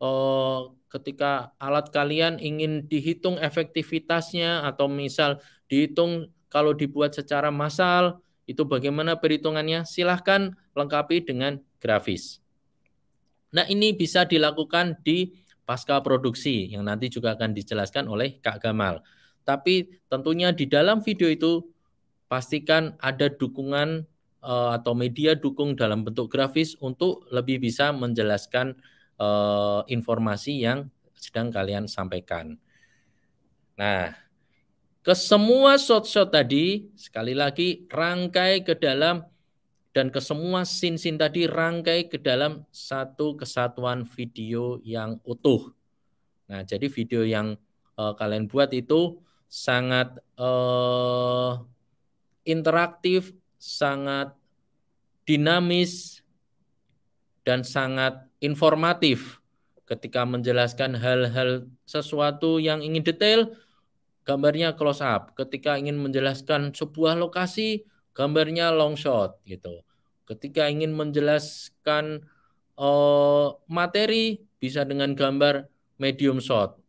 eh, ketika alat kalian ingin dihitung efektivitasnya atau misal dihitung kalau dibuat secara massal itu bagaimana perhitungannya silahkan lengkapi dengan grafis. Nah ini bisa dilakukan di pasca produksi yang nanti juga akan dijelaskan oleh Kak Gamal. Tapi tentunya di dalam video itu pastikan ada dukungan Eh, atau media dukung dalam bentuk grafis untuk lebih bisa menjelaskan eh, informasi yang sedang kalian sampaikan. Nah, kesemua shot-shot tadi sekali lagi rangkai ke dalam dan kesemua sin-sin tadi rangkai ke dalam satu kesatuan video yang utuh. Nah, jadi video yang uh, kalian buat itu sangat uh, interaktif, sangat dinamis dan sangat informatif ketika menjelaskan hal-hal sesuatu yang ingin detail gambarnya close up ketika ingin menjelaskan sebuah lokasi gambarnya long shot gitu ketika ingin menjelaskan uh, materi bisa dengan gambar medium shot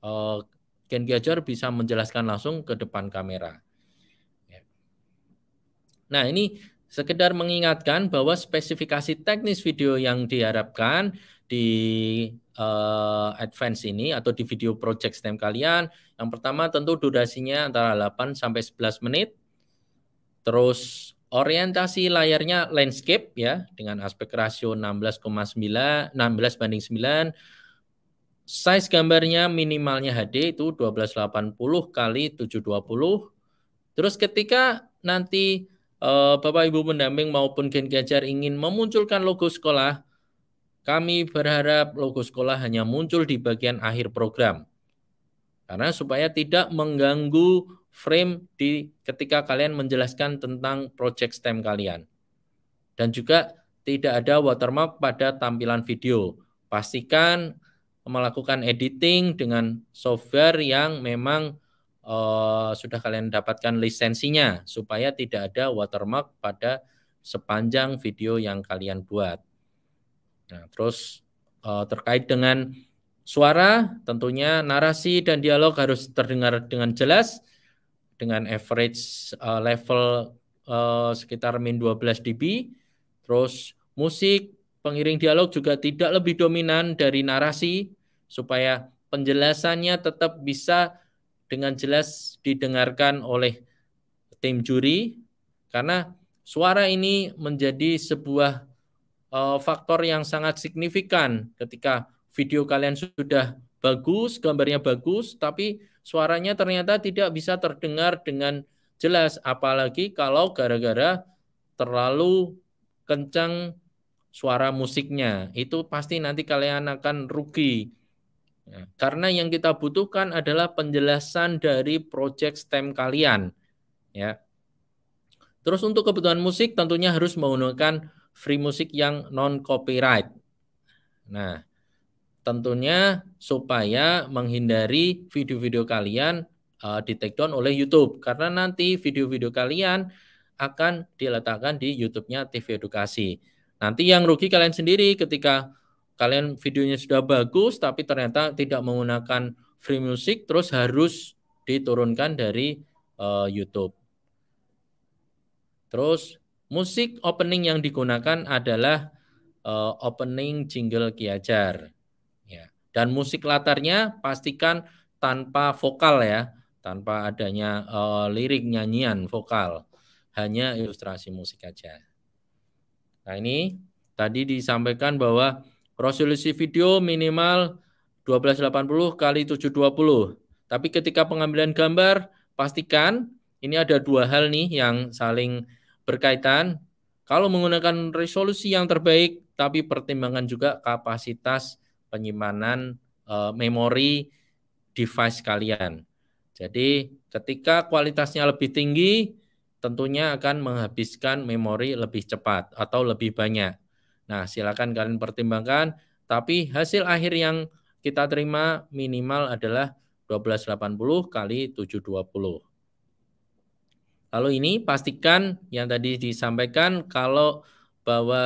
uh, Ken Gajar bisa menjelaskan langsung ke depan kamera Nah, ini sekedar mengingatkan bahwa spesifikasi teknis video yang diharapkan di uh, advance ini atau di video project STEM kalian, yang pertama tentu durasinya antara 8 sampai 11 menit. Terus orientasi layarnya landscape ya dengan aspek rasio 16,9 16 banding 9 size gambarnya minimalnya HD itu 1280 kali 720 terus ketika nanti Eh, Bapak Ibu pendamping maupun Gen Gajar ingin memunculkan logo sekolah, kami berharap logo sekolah hanya muncul di bagian akhir program. Karena supaya tidak mengganggu frame di ketika kalian menjelaskan tentang project STEM kalian. Dan juga tidak ada watermark pada tampilan video. Pastikan melakukan editing dengan software yang memang uh, sudah kalian dapatkan lisensinya supaya tidak ada watermark pada sepanjang video yang kalian buat. Nah, terus uh, terkait dengan suara, tentunya narasi dan dialog harus terdengar dengan jelas dengan average uh, level uh, sekitar min 12 dB. Terus musik pengiring dialog juga tidak lebih dominan dari narasi supaya penjelasannya tetap bisa dengan jelas didengarkan oleh tim juri karena suara ini menjadi sebuah eh, faktor yang sangat signifikan ketika video kalian sudah bagus, gambarnya bagus, tapi suaranya ternyata tidak bisa terdengar dengan jelas, apalagi kalau gara-gara terlalu kencang suara musiknya. Itu pasti nanti kalian akan rugi. Ya, karena yang kita butuhkan adalah penjelasan dari project STEM kalian. Ya. Terus untuk kebutuhan musik tentunya harus menggunakan free musik yang non copyright. Nah, tentunya supaya menghindari video-video kalian uh, di take down oleh YouTube karena nanti video-video kalian akan diletakkan di YouTube-nya TV Edukasi. Nanti yang rugi kalian sendiri ketika kalian videonya sudah bagus tapi ternyata tidak menggunakan free music terus harus diturunkan dari uh, YouTube. Terus musik opening yang digunakan adalah uh, opening jingle Kiajar. Ya. Dan musik latarnya pastikan tanpa vokal ya, tanpa adanya uh, lirik nyanyian vokal, hanya ilustrasi musik aja. Nah ini tadi disampaikan bahwa Resolusi video minimal 1280 kali 720. Tapi ketika pengambilan gambar, pastikan ini ada dua hal nih yang saling berkaitan. Kalau menggunakan resolusi yang terbaik, tapi pertimbangan juga kapasitas penyimpanan e, memori device kalian. Jadi ketika kualitasnya lebih tinggi, tentunya akan menghabiskan memori lebih cepat atau lebih banyak. Nah, silakan kalian pertimbangkan, tapi hasil akhir yang kita terima minimal adalah 1280 kali 720. Lalu ini pastikan yang tadi disampaikan kalau bahwa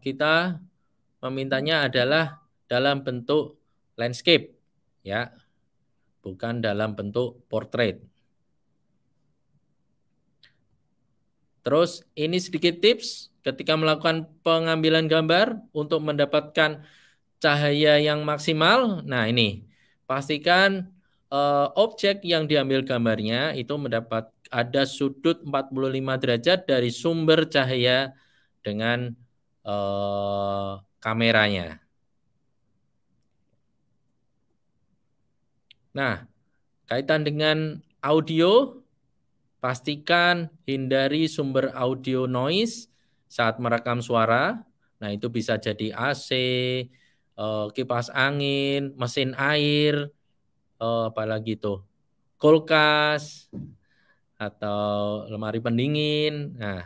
kita memintanya adalah dalam bentuk landscape ya, bukan dalam bentuk portrait. Terus ini sedikit tips ketika melakukan pengambilan gambar untuk mendapatkan cahaya yang maksimal. Nah, ini pastikan uh, objek yang diambil gambarnya itu mendapat ada sudut 45 derajat dari sumber cahaya dengan uh, kameranya. Nah, kaitan dengan audio, pastikan hindari sumber audio noise saat merekam suara. Nah, itu bisa jadi AC, eh, kipas angin, mesin air, eh, apalagi itu kulkas atau lemari pendingin. Nah,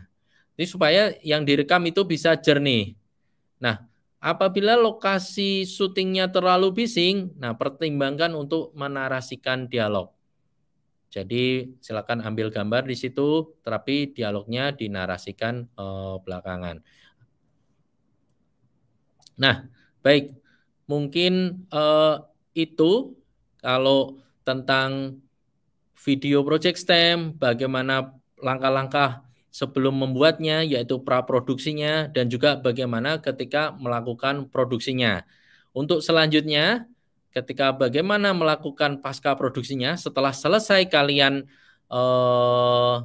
ini supaya yang direkam itu bisa jernih. Nah, apabila lokasi syutingnya terlalu bising, nah pertimbangkan untuk menarasikan dialog. Jadi silakan ambil gambar di situ, tetapi dialognya dinarasikan eh, belakangan. Nah, baik. Mungkin eh, itu kalau tentang video project STEM, bagaimana langkah-langkah sebelum membuatnya yaitu praproduksinya dan juga bagaimana ketika melakukan produksinya. Untuk selanjutnya ketika bagaimana melakukan pasca produksinya setelah selesai kalian eh,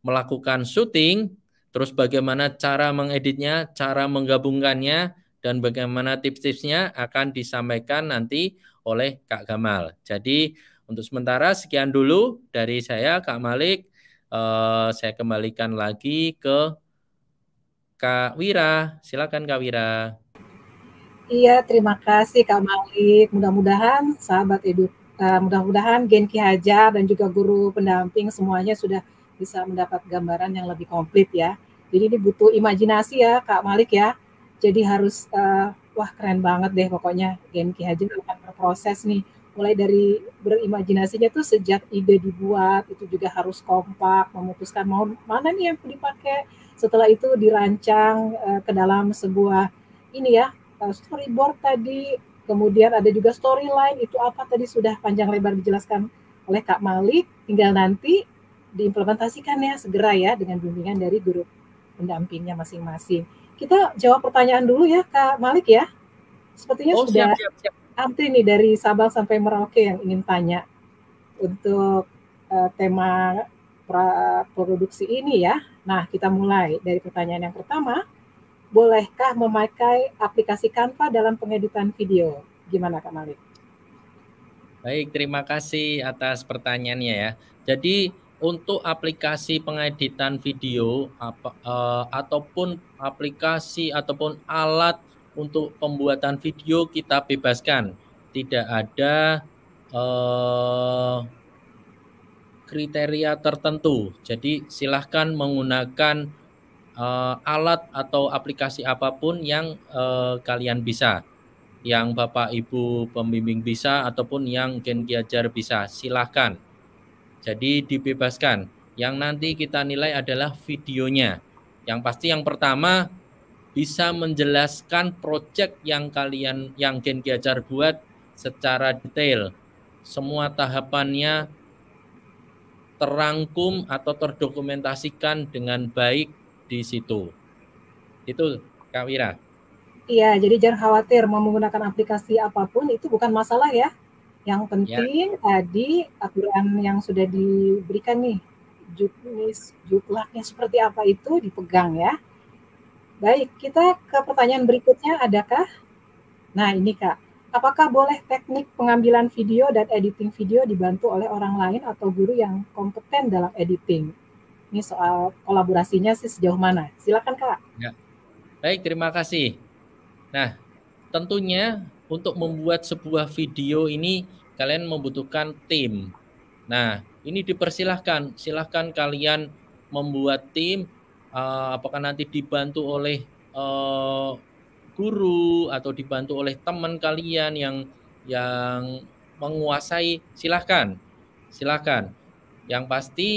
melakukan syuting, terus bagaimana cara mengeditnya, cara menggabungkannya, dan bagaimana tips-tipsnya akan disampaikan nanti oleh Kak Gamal. Jadi untuk sementara sekian dulu dari saya Kak Malik. Eh, saya kembalikan lagi ke Kak Wira. Silakan Kak Wira. Iya, terima kasih Kak Malik. Mudah-mudahan sahabat edu, uh, eh, mudah-mudahan Genki Hajar dan juga guru pendamping semuanya sudah bisa mendapat gambaran yang lebih komplit ya. Jadi ini butuh imajinasi ya Kak Malik ya. Jadi harus uh, wah keren banget deh pokoknya Genki Hajar akan berproses nih mulai dari berimajinasinya tuh sejak ide dibuat itu juga harus kompak memutuskan mau mana nih yang dipakai setelah itu dirancang uh, ke dalam sebuah ini ya Eh, storyboard tadi, kemudian ada juga storyline itu apa tadi sudah panjang lebar dijelaskan oleh Kak Malik. Tinggal nanti diimplementasikan ya segera ya dengan bimbingan dari guru pendampingnya masing-masing. Kita jawab pertanyaan dulu ya Kak Malik ya. Sepertinya oh, sudah siap, siap, siap. antri nih dari Sabang sampai Merauke yang ingin tanya untuk uh, tema produksi ini ya. Nah, kita mulai dari pertanyaan yang pertama bolehkah memakai aplikasi Canva dalam pengeditan video? Gimana Kak Malik? Baik, terima kasih atas pertanyaannya ya. Jadi untuk aplikasi pengeditan video apa, uh, ataupun aplikasi ataupun alat untuk pembuatan video kita bebaskan. Tidak ada uh, kriteria tertentu. Jadi silahkan menggunakan uh, alat atau aplikasi apapun yang uh, kalian bisa, yang Bapak Ibu pembimbing bisa ataupun yang Gen Kiajar bisa, silahkan. Jadi dibebaskan. Yang nanti kita nilai adalah videonya. Yang pasti yang pertama bisa menjelaskan proyek yang kalian yang Gen Kiajar buat secara detail. Semua tahapannya terangkum atau terdokumentasikan dengan baik di situ. Itu Kak Wira. Iya, jadi jangan khawatir mau menggunakan aplikasi apapun itu bukan masalah ya. Yang ya. penting ya. tadi aturan yang sudah diberikan nih, juknis, juklaknya seperti apa itu dipegang ya. Baik, kita ke pertanyaan berikutnya adakah? Nah ini Kak, apakah boleh teknik pengambilan video dan editing video dibantu oleh orang lain atau guru yang kompeten dalam editing? ini soal kolaborasinya sih sejauh mana. Silakan Kak. Ya. Baik, terima kasih. Nah, tentunya untuk membuat sebuah video ini kalian membutuhkan tim. Nah, ini dipersilahkan, silahkan kalian membuat tim. Eh, apakah nanti dibantu oleh eh, guru atau dibantu oleh teman kalian yang yang menguasai? Silahkan, silahkan. Yang pasti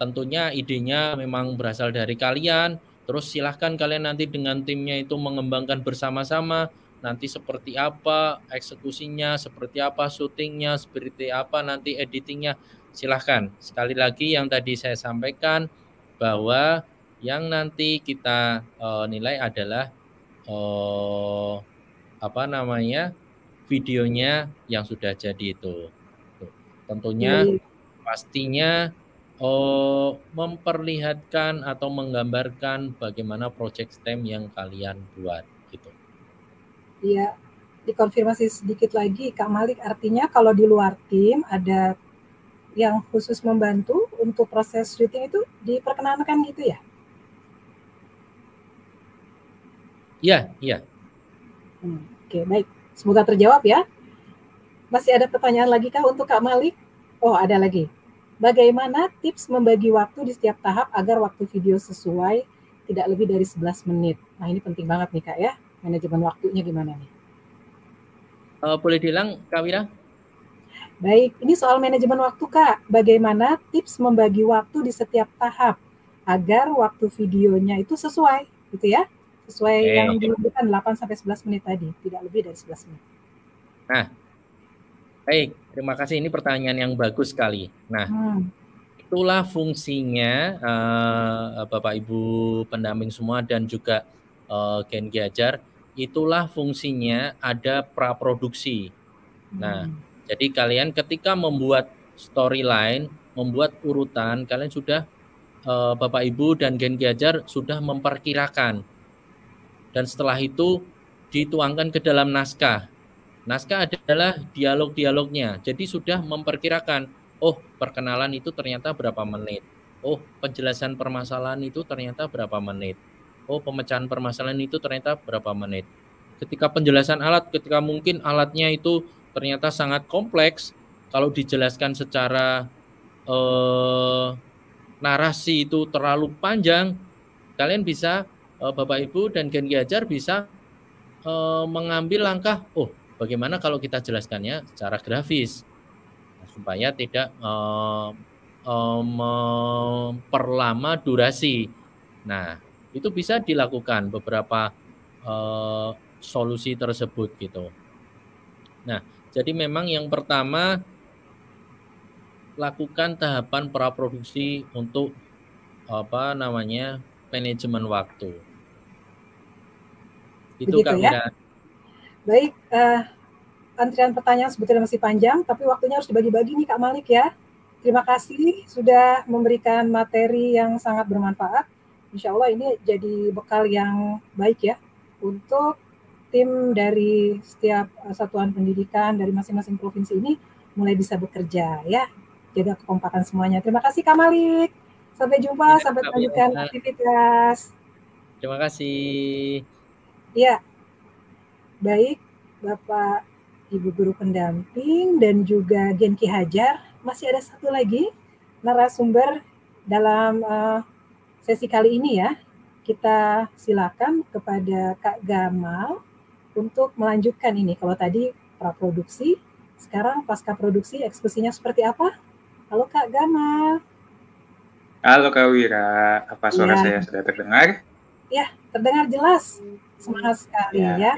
tentunya idenya memang berasal dari kalian. Terus silahkan kalian nanti dengan timnya itu mengembangkan bersama-sama nanti seperti apa eksekusinya, seperti apa syutingnya, seperti apa nanti editingnya. Silahkan. Sekali lagi yang tadi saya sampaikan bahwa yang nanti kita uh, nilai adalah uh, apa namanya videonya yang sudah jadi itu. Tentunya hmm. pastinya uh, memperlihatkan atau menggambarkan bagaimana project STEM yang kalian buat gitu. Iya, dikonfirmasi sedikit lagi Kak Malik artinya kalau di luar tim ada yang khusus membantu untuk proses syuting itu diperkenankan gitu ya? Iya, iya. Hmm, Oke, okay, baik. Semoga terjawab ya. Masih ada pertanyaan lagi kah untuk Kak Malik? Oh, ada lagi. Bagaimana tips membagi waktu di setiap tahap agar waktu video sesuai tidak lebih dari 11 menit? Nah, ini penting banget nih Kak ya, manajemen waktunya gimana nih? Uh, boleh bilang Kak Wira? Baik, ini soal manajemen waktu Kak. Bagaimana tips membagi waktu di setiap tahap agar waktu videonya itu sesuai, gitu ya? Sesuai okay. yang dilakukan 8 sampai 11 menit tadi, tidak lebih dari 11 menit. Nah, baik. Terima kasih, ini pertanyaan yang bagus sekali. Nah, hmm. itulah fungsinya uh, Bapak Ibu pendamping semua dan juga uh, Gen Giajar, itulah fungsinya ada praproduksi. Nah, hmm. jadi kalian ketika membuat storyline, membuat urutan, kalian sudah uh, Bapak Ibu dan Gen Giajar sudah memperkirakan. Dan setelah itu dituangkan ke dalam naskah Naskah adalah dialog-dialognya. Jadi sudah memperkirakan, oh perkenalan itu ternyata berapa menit. Oh penjelasan permasalahan itu ternyata berapa menit. Oh pemecahan permasalahan itu ternyata berapa menit. Ketika penjelasan alat, ketika mungkin alatnya itu ternyata sangat kompleks, kalau dijelaskan secara eh, narasi itu terlalu panjang, kalian bisa eh, Bapak Ibu dan Gen Gajar bisa eh, mengambil langkah, oh Bagaimana kalau kita jelaskannya secara grafis nah, supaya tidak uh, uh, memperlama durasi. Nah, itu bisa dilakukan beberapa uh, solusi tersebut gitu. Nah, jadi memang yang pertama lakukan tahapan praproduksi untuk apa namanya manajemen waktu. Itu Begitu, kan ya? Baik, uh, antrian pertanyaan sebetulnya masih panjang, tapi waktunya harus dibagi-bagi nih Kak Malik ya. Terima kasih sudah memberikan materi yang sangat bermanfaat. Insya Allah ini jadi bekal yang baik ya untuk tim dari setiap eh, satuan pendidikan dari masing-masing provinsi ini mulai bisa bekerja ya. Jaga kekompakan semuanya. Terima kasih Kak Malik. Sampai jumpa, ya, sampai lanjutkan aktivitas. Terima kasih. Iya. Baik, Bapak Ibu Guru Pendamping dan juga Genki Hajar, masih ada satu lagi narasumber dalam uh, sesi kali ini ya. Kita silakan kepada Kak Gamal untuk melanjutkan ini. Kalau tadi praproduksi, sekarang pasca produksi eksekusinya seperti apa? Halo Kak Gamal. Halo Kak Wira, apa suara ya. saya sudah terdengar? Ya, terdengar jelas. Semangat sekali iya. ya. ya.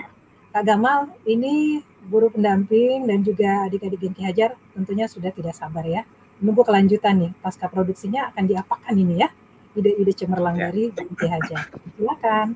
Kak Gamal, ini guru pendamping dan juga adik-adik Genki Hajar tentunya sudah tidak sabar ya. Menunggu kelanjutan nih, pasca produksinya akan diapakan ini ya, ide-ide cemerlang ya. dari Genki Hajar. Silakan.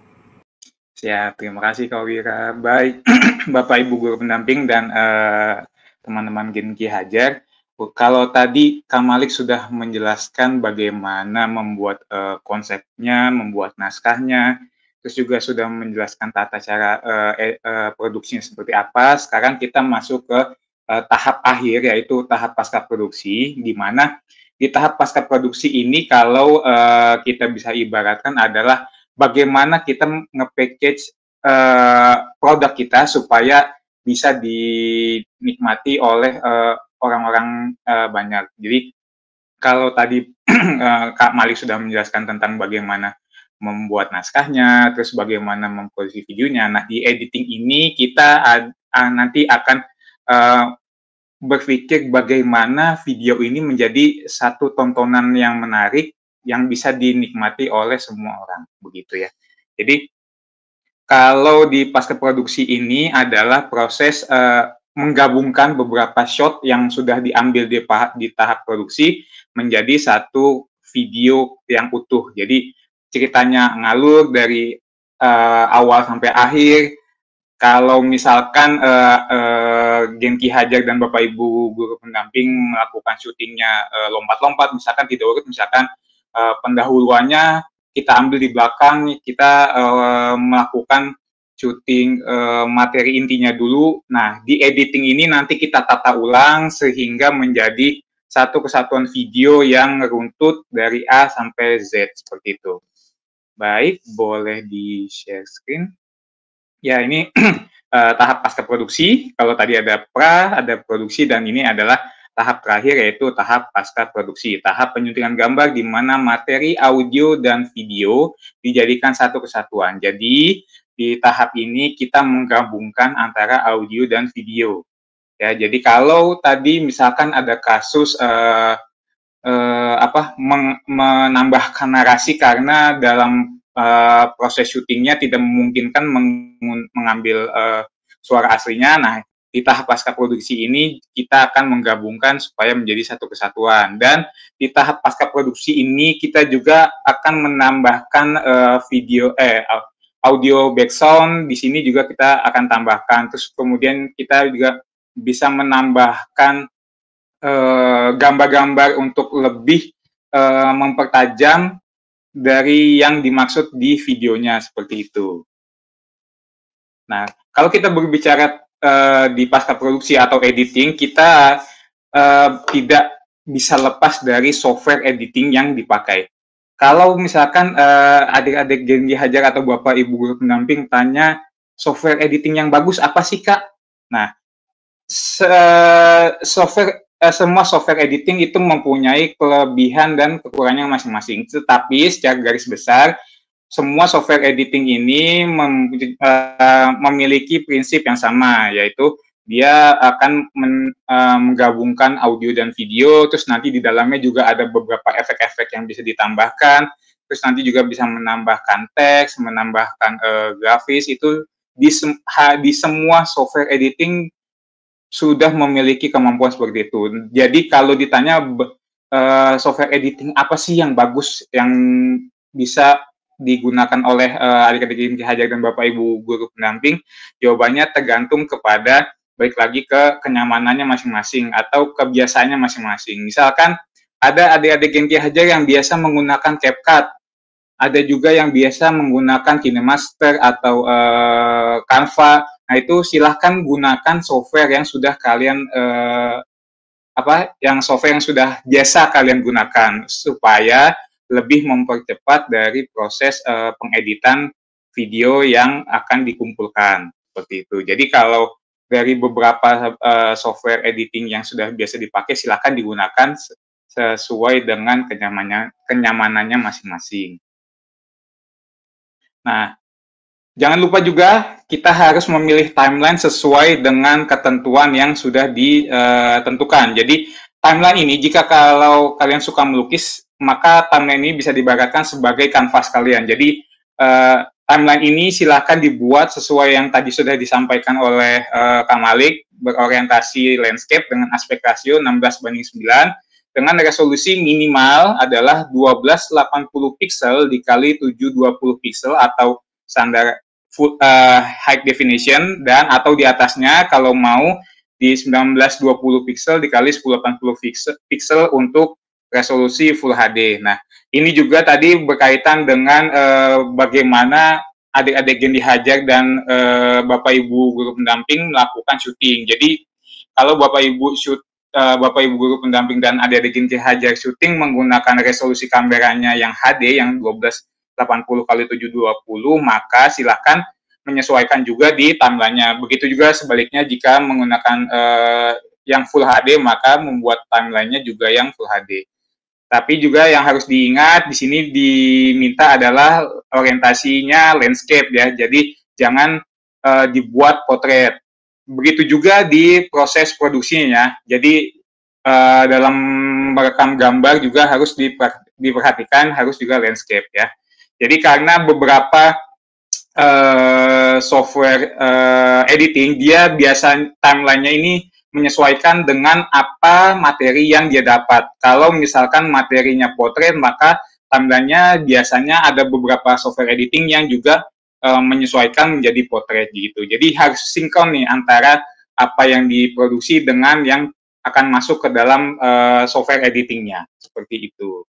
Siap, terima kasih Kak Wira. Baik, Bapak Ibu guru pendamping dan eh, teman-teman uh, Genki Hajar. Kalau tadi Kak Malik sudah menjelaskan bagaimana membuat uh, konsepnya, membuat naskahnya, terus juga sudah menjelaskan tata cara uh, uh, produksinya seperti apa. Sekarang kita masuk ke uh, tahap akhir yaitu tahap pasca produksi di mana di tahap pasca produksi ini kalau uh, kita bisa ibaratkan adalah bagaimana kita nge-package uh, produk kita supaya bisa dinikmati oleh orang-orang uh, banyak. Jadi kalau tadi Kak Malik sudah menjelaskan tentang bagaimana membuat naskahnya, terus bagaimana memproduksi videonya. Nah, di editing ini kita nanti akan e, berpikir bagaimana video ini menjadi satu tontonan yang menarik yang bisa dinikmati oleh semua orang, begitu ya. Jadi kalau di pasca produksi ini adalah proses uh, menggabungkan beberapa shot yang sudah diambil di, di tahap produksi menjadi satu video yang utuh. Jadi ceritanya ngalur dari uh, awal sampai akhir. Kalau misalkan uh, eh, uh, eh, Genki Hajar dan Bapak Ibu guru pendamping melakukan syutingnya lompat lompat-lompat, misalkan tidak urut, misalkan uh, pendahuluannya kita ambil di belakang, kita uh, melakukan syuting uh, materi intinya dulu. Nah, di editing ini nanti kita tata ulang sehingga menjadi satu kesatuan video yang runtut dari A sampai Z seperti itu baik, boleh di share screen. Ya, ini uh, tahap pasca produksi. Kalau tadi ada pra, ada produksi, dan ini adalah tahap terakhir yaitu tahap pasca produksi. Tahap penyuntingan gambar di mana materi audio dan video dijadikan satu kesatuan. Jadi, di tahap ini kita menggabungkan antara audio dan video. Ya, jadi kalau tadi misalkan ada kasus uh, uh, apa men menambahkan narasi karena dalam uh, proses syutingnya tidak memungkinkan meng, mengambil uh, suara aslinya. Nah, di tahap pasca produksi ini kita akan menggabungkan supaya menjadi satu kesatuan dan di tahap pasca produksi ini kita juga akan menambahkan uh, video eh audio background di sini juga kita akan tambahkan terus kemudian kita juga bisa menambahkan Eh, gambar-gambar untuk lebih eh, mempertajam dari yang dimaksud di videonya seperti itu. Nah, kalau kita berbicara uh, di pasca produksi atau editing, kita uh, tidak bisa lepas dari software editing yang dipakai. Kalau misalkan adik-adik uh, Hajar atau Bapak Ibu guru pendamping tanya software editing yang bagus apa sih Kak? Nah, software Eh, semua software editing itu mempunyai kelebihan dan kekurangannya masing-masing. Tetapi secara garis besar semua software editing ini mem, uh, memiliki prinsip yang sama yaitu dia akan men, uh, menggabungkan audio dan video terus nanti di dalamnya juga ada beberapa efek-efek yang bisa ditambahkan terus nanti juga bisa menambahkan teks menambahkan uh, grafis itu di, sem di semua software editing sudah memiliki kemampuan seperti itu. Jadi kalau ditanya uh, software editing apa sih yang bagus yang bisa digunakan oleh uh, adik-adik inti hajar dan bapak ibu guru pendamping, jawabannya tergantung kepada baik lagi ke kenyamanannya masing-masing atau kebiasaannya masing-masing. Misalkan ada adik-adik inti hajar yang biasa menggunakan CapCut, ada juga yang biasa menggunakan KineMaster atau uh, Canva Nah itu silahkan gunakan software yang sudah kalian eh, apa yang software yang sudah biasa kalian gunakan supaya lebih mempercepat dari proses eh, pengeditan video yang akan dikumpulkan seperti itu. Jadi kalau dari beberapa uh, software editing yang sudah biasa dipakai silahkan digunakan sesuai dengan kenyamanannya kenyamanannya masing-masing. Nah, Jangan lupa juga kita harus memilih timeline sesuai dengan ketentuan yang sudah ditentukan. Jadi timeline ini jika kalau kalian suka melukis maka timeline ini bisa dibaratkan sebagai kanvas kalian. Jadi eh, timeline ini silahkan dibuat sesuai yang tadi sudah disampaikan oleh eh, Kang Malik berorientasi landscape dengan aspek rasio 16 banding 9 dengan resolusi minimal adalah 1280 pixel dikali 720 pixel atau standar full, uh, eh, high definition dan atau di atasnya kalau mau di 1920 pixel dikali 1080 pixel, untuk resolusi Full HD. Nah, ini juga tadi berkaitan dengan uh, bagaimana adik-adik yang dihajar dan uh, Bapak Ibu guru pendamping melakukan syuting. Jadi kalau Bapak Ibu shoot Bapak Ibu guru pendamping dan adik-adik yang dihajar syuting menggunakan resolusi kameranya yang HD yang 12 80 kali 720 maka silahkan menyesuaikan juga di timelinenya. Begitu juga sebaliknya jika menggunakan uh, yang Full HD maka membuat timelinenya juga yang Full HD. Tapi juga yang harus diingat di sini diminta adalah orientasinya landscape ya. Jadi jangan uh, dibuat potret. Begitu juga di proses produksinya. Jadi uh, dalam merekam gambar juga harus diperhatikan harus juga landscape ya. Jadi karena beberapa uh, software uh, editing dia biasa timelinenya ini menyesuaikan dengan apa materi yang dia dapat. Kalau misalkan materinya potret, maka timelinenya biasanya ada beberapa software editing yang juga uh, menyesuaikan menjadi potret gitu. Jadi harus sinkron nih antara apa yang diproduksi dengan yang akan masuk ke dalam uh, software editingnya seperti itu.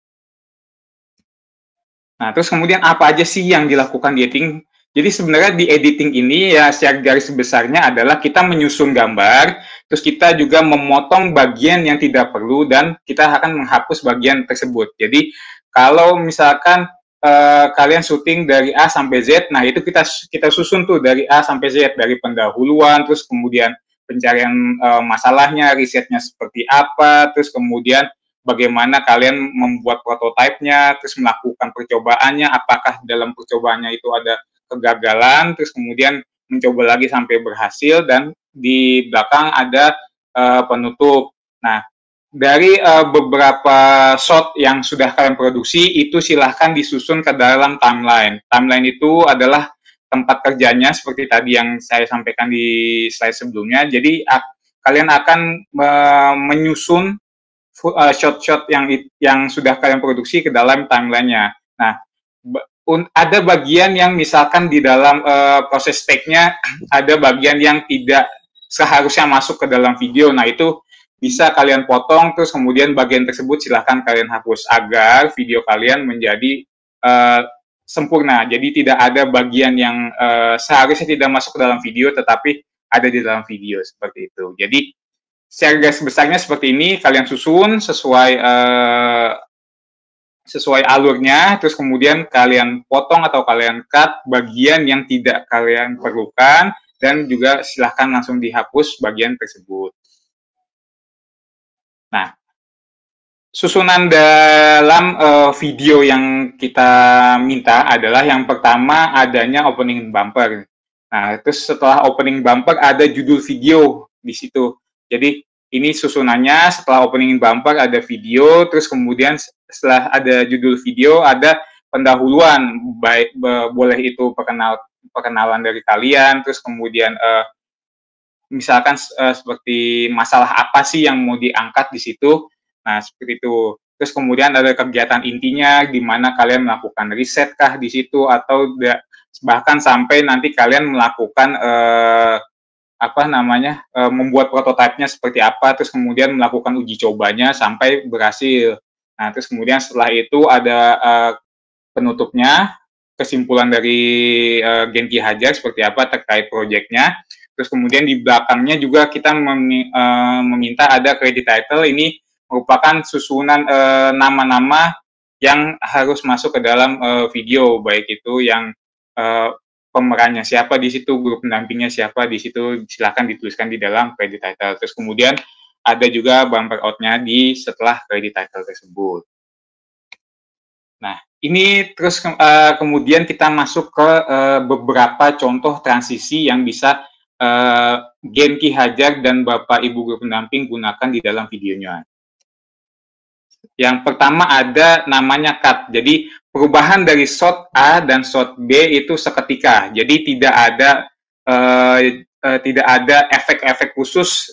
Nah, terus kemudian apa aja sih yang dilakukan di editing? Jadi sebenarnya di editing ini ya secara garis besarnya adalah kita menyusun gambar, terus kita juga memotong bagian yang tidak perlu dan kita akan menghapus bagian tersebut. Jadi kalau misalkan eh, kalian syuting dari A sampai Z, nah itu kita kita susun tuh dari A sampai Z dari pendahuluan, terus kemudian pencarian eh, masalahnya, risetnya seperti apa, terus kemudian bagaimana kalian membuat prototipenya, terus melakukan percobaannya, apakah dalam percobaannya itu ada kegagalan, terus kemudian mencoba lagi sampai berhasil, dan di belakang ada uh, penutup. Nah, dari uh, beberapa shot yang sudah kalian produksi, itu silahkan disusun ke dalam timeline. Timeline itu adalah tempat kerjanya seperti tadi yang saya sampaikan di slide sebelumnya. Jadi, kalian akan eh, menyusun shot eh, shot-shot yang yang sudah kalian produksi ke dalam timelinenya. Nah, ada bagian yang misalkan di dalam uh, proses take-nya ada bagian yang tidak seharusnya masuk ke dalam video. Nah, itu bisa kalian potong terus kemudian bagian tersebut silahkan kalian hapus agar video kalian menjadi uh, sempurna. Jadi tidak ada bagian yang uh, seharusnya tidak masuk ke dalam video tetapi ada di dalam video seperti itu. Jadi Share garis besarnya seperti ini, kalian susun sesuai uh, sesuai alurnya, terus kemudian kalian potong atau kalian cut bagian yang tidak kalian perlukan, dan juga silahkan langsung dihapus bagian tersebut. Nah, susunan dalam uh, video yang kita minta adalah yang pertama adanya opening bumper. Nah, terus setelah opening bumper ada judul video di situ. Jadi ini susunannya setelah opening bumper ada video, terus kemudian setelah ada judul video ada pendahuluan baik be, boleh itu perkenal perkenalan dari kalian, terus kemudian uh, misalkan uh, seperti masalah apa sih yang mau diangkat di situ. Nah, seperti itu. Terus kemudian ada kegiatan intinya di mana kalian melakukan riset kah di situ atau bahkan sampai nanti kalian melakukan uh, apa namanya e, membuat prototipenya seperti apa terus kemudian melakukan uji cobanya sampai berhasil nah terus kemudian setelah itu ada e, penutupnya kesimpulan dari e, Genki Hajar seperti apa terkait proyeknya terus kemudian di belakangnya juga kita mem, e, meminta ada credit title ini merupakan susunan nama-nama yang harus masuk ke dalam video baik itu yang pemerannya siapa di situ, guru pendampingnya siapa di situ, silahkan dituliskan di dalam credit title. Terus kemudian ada juga bumper outnya di setelah credit title tersebut. Nah, ini terus ke, uh, kemudian kita masuk ke uh, beberapa contoh transisi yang bisa uh, Genki Hajar dan Bapak Ibu guru pendamping gunakan di dalam videonya. Yang pertama ada namanya cut. Jadi perubahan dari shot A dan shot B itu seketika. Jadi tidak ada uh, uh, tidak ada efek-efek khusus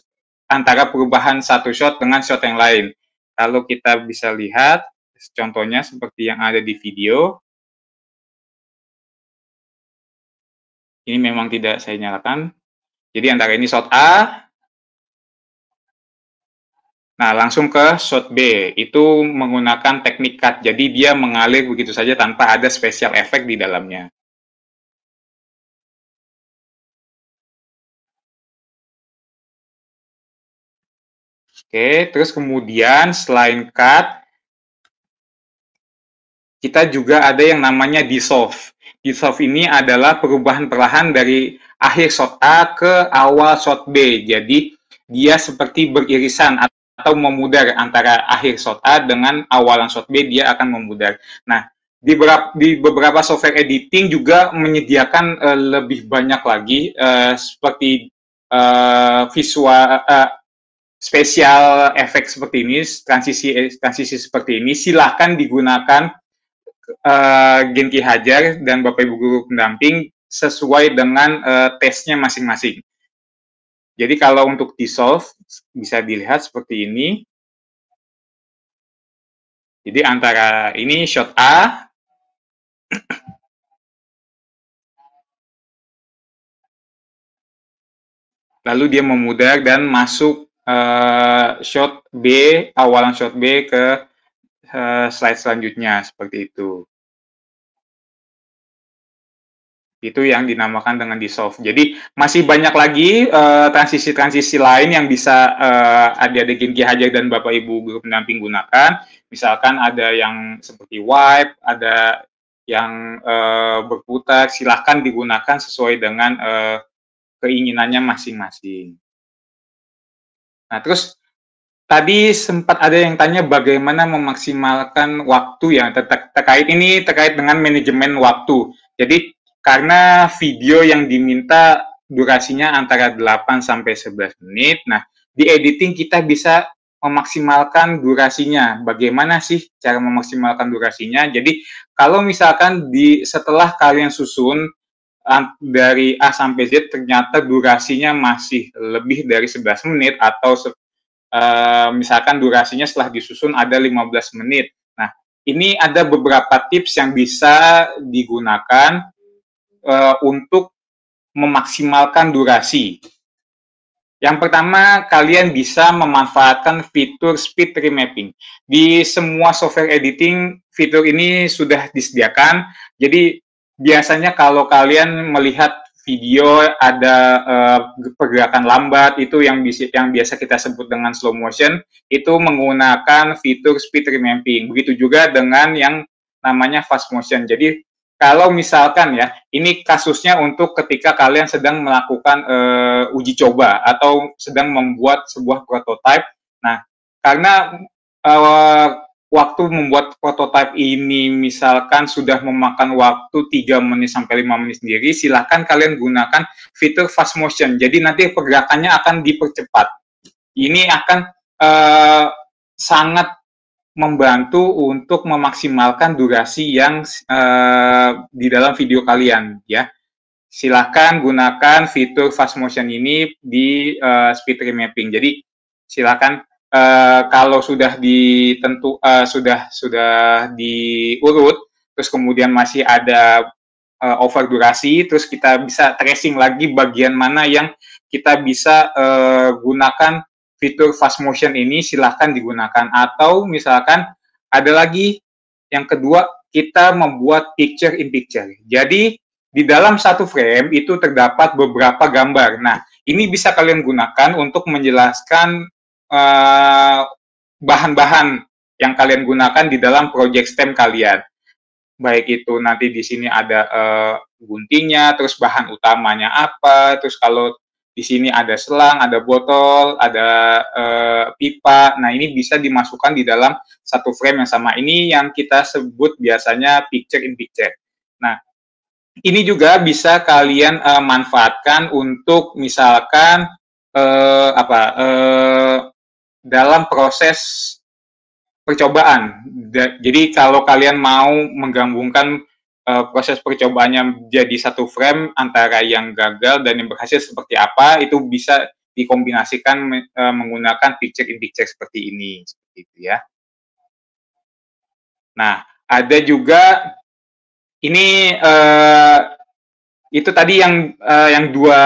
antara perubahan satu shot dengan shot yang lain. Lalu kita bisa lihat contohnya seperti yang ada di video. Ini memang tidak saya nyalakan. Jadi antara ini shot A Nah, langsung ke shot B itu menggunakan teknik cut. Jadi dia mengalir begitu saja tanpa ada special effect di dalamnya. Oke, terus kemudian selain cut kita juga ada yang namanya dissolve. Dissolve ini adalah perubahan perlahan dari akhir shot A ke awal shot B. Jadi dia seperti beririsan atau memudar antara akhir shot A dengan awalan shot B dia akan memudar. Nah, di beberapa, di beberapa software editing juga menyediakan uh, lebih banyak lagi uh, seperti uh, visual uh, spesial efek seperti ini, transisi transisi seperti ini silahkan digunakan uh, Genki Hajar dan Bapak Ibu guru pendamping sesuai dengan uh, tesnya masing-masing. Jadi kalau untuk dissolve bisa dilihat seperti ini. Jadi antara ini shot A lalu dia memudar dan masuk uh, shot B awalan shot B ke uh, slide selanjutnya seperti itu. itu yang dinamakan dengan dissolve. Jadi masih banyak lagi eh, transisi-transisi uh, lain yang bisa uh, adik-adik Genki Hajar dan Bapak Ibu guru pendamping gunakan. Misalkan ada yang seperti wipe, ada yang uh, berputar, silahkan digunakan sesuai dengan uh, keinginannya masing-masing. Nah, terus tadi sempat ada yang tanya bagaimana memaksimalkan waktu yang ter terkait ini terkait dengan manajemen waktu. Jadi karena video yang diminta durasinya antara 8 sampai 11 menit. Nah, di editing kita bisa memaksimalkan durasinya. Bagaimana sih cara memaksimalkan durasinya? Jadi, kalau misalkan di setelah kalian susun dari A sampai Z ternyata durasinya masih lebih dari 11 menit atau uh, misalkan durasinya setelah disusun ada 15 menit. Nah, ini ada beberapa tips yang bisa digunakan uh, untuk memaksimalkan durasi. Yang pertama, kalian bisa memanfaatkan fitur speed remapping. Di semua software editing, fitur ini sudah disediakan. Jadi, biasanya kalau kalian melihat video ada uh, pergerakan lambat itu yang bisa yang biasa kita sebut dengan slow motion itu menggunakan fitur speed remapping begitu juga dengan yang namanya fast motion jadi kalau misalkan ya ini kasusnya untuk ketika kalian sedang melakukan uh, uji coba atau sedang membuat sebuah prototipe. Nah, karena uh, waktu membuat prototipe ini misalkan sudah memakan waktu 3 menit sampai 5 menit sendiri, silahkan kalian gunakan fitur fast motion. Jadi nanti pergerakannya akan dipercepat. Ini akan uh, sangat membantu untuk memaksimalkan durasi yang uh, di dalam video kalian ya. Silahkan gunakan fitur fast motion ini di uh, speed remapping. Jadi silahkan uh, eh, kalau sudah ditentu uh, sudah sudah diurut terus kemudian masih ada uh, over durasi, terus kita bisa tracing lagi bagian mana yang kita bisa uh, gunakan fitur fast motion ini silahkan digunakan. Atau misalkan ada lagi yang kedua, kita membuat picture in picture. Jadi di dalam satu frame itu terdapat beberapa gambar. Nah, ini bisa kalian gunakan untuk menjelaskan eh, bahan-bahan uh, yang kalian gunakan di dalam project STEM kalian. Baik itu nanti di sini ada uh, guntingnya, terus bahan utamanya apa, terus kalau di sini ada selang, ada botol, ada e, pipa. Nah, ini bisa dimasukkan di dalam satu frame yang sama. Ini yang kita sebut biasanya picture in picture. Nah, ini juga bisa kalian e, manfaatkan untuk misalkan e, apa E, dalam proses percobaan. jadi kalau kalian mau menggabungkan uh, proses percobaannya jadi satu frame antara yang gagal dan yang berhasil seperti apa itu bisa dikombinasikan uh, menggunakan picture in picture seperti ini seperti itu ya. Nah, ada juga ini uh, itu tadi yang uh, yang dua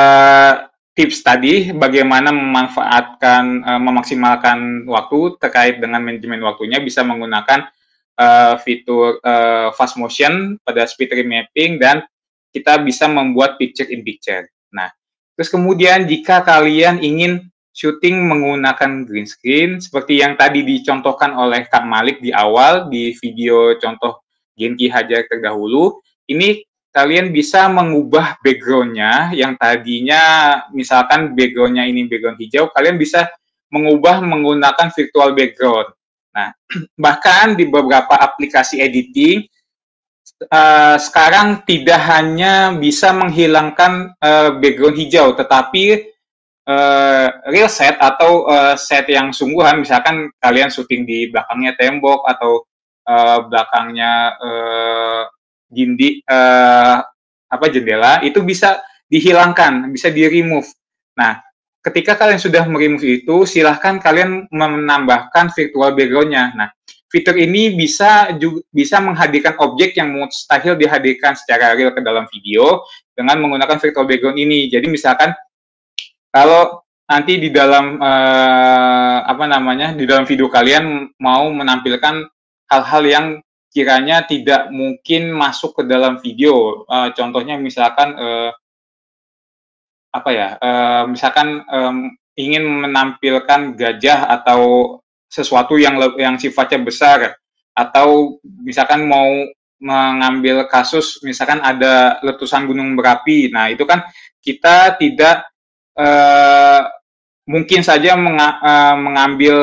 tips tadi bagaimana memanfaatkan uh, memaksimalkan waktu terkait dengan manajemen waktunya bisa menggunakan uh, fitur uh, fast motion pada speed remapping dan kita bisa membuat picture in picture. Nah, terus kemudian jika kalian ingin syuting menggunakan green screen seperti yang tadi dicontohkan oleh Kak Malik di awal di video contoh Genki Hajar terdahulu, ini kalian bisa mengubah backgroundnya yang tadinya misalkan backgroundnya ini background hijau, kalian bisa mengubah menggunakan virtual background Nah, bahkan di beberapa aplikasi editing uh, sekarang tidak hanya bisa menghilangkan uh, background hijau, tetapi uh, real set atau uh, set yang sungguhan, misalkan kalian syuting di belakangnya tembok atau uh, belakangnya uh, jindi uh, apa jendela, itu bisa dihilangkan, bisa di remove. Nah, ketika kalian sudah meremove itu, silahkan kalian menambahkan virtual background-nya. Nah, fitur ini bisa juga, bisa menghadirkan objek yang mustahil dihadirkan secara real ke dalam video dengan menggunakan virtual background ini. Jadi misalkan kalau nanti di dalam eh, apa namanya di dalam video kalian mau menampilkan hal-hal yang kiranya tidak mungkin masuk ke dalam video, eh, contohnya misalkan eh, apa ya eh, misalkan um, ingin menampilkan gajah atau sesuatu yang yang sifatnya besar atau misalkan mau mengambil kasus misalkan ada letusan gunung berapi nah itu kan kita tidak eh, mungkin saja menga, eh, mengambil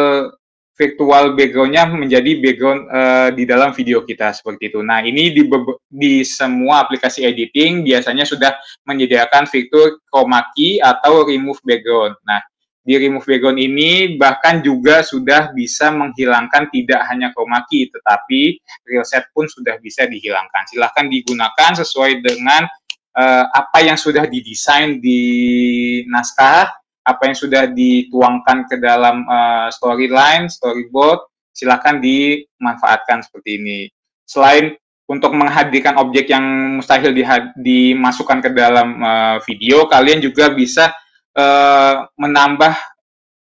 virtual backgroundnya menjadi background uh, di dalam video kita seperti itu. Nah ini di, di semua aplikasi editing biasanya sudah menyediakan fitur chroma key atau remove background. Nah di remove background ini bahkan juga sudah bisa menghilangkan tidak hanya chroma key tetapi real set pun sudah bisa dihilangkan. Silahkan digunakan sesuai dengan uh, apa yang sudah didesain di naskah apa yang sudah dituangkan ke dalam uh, storyline, storyboard, silakan dimanfaatkan seperti ini. Selain untuk menghadirkan objek yang mustahil dimasukkan ke dalam uh, video, kalian juga bisa uh, menambah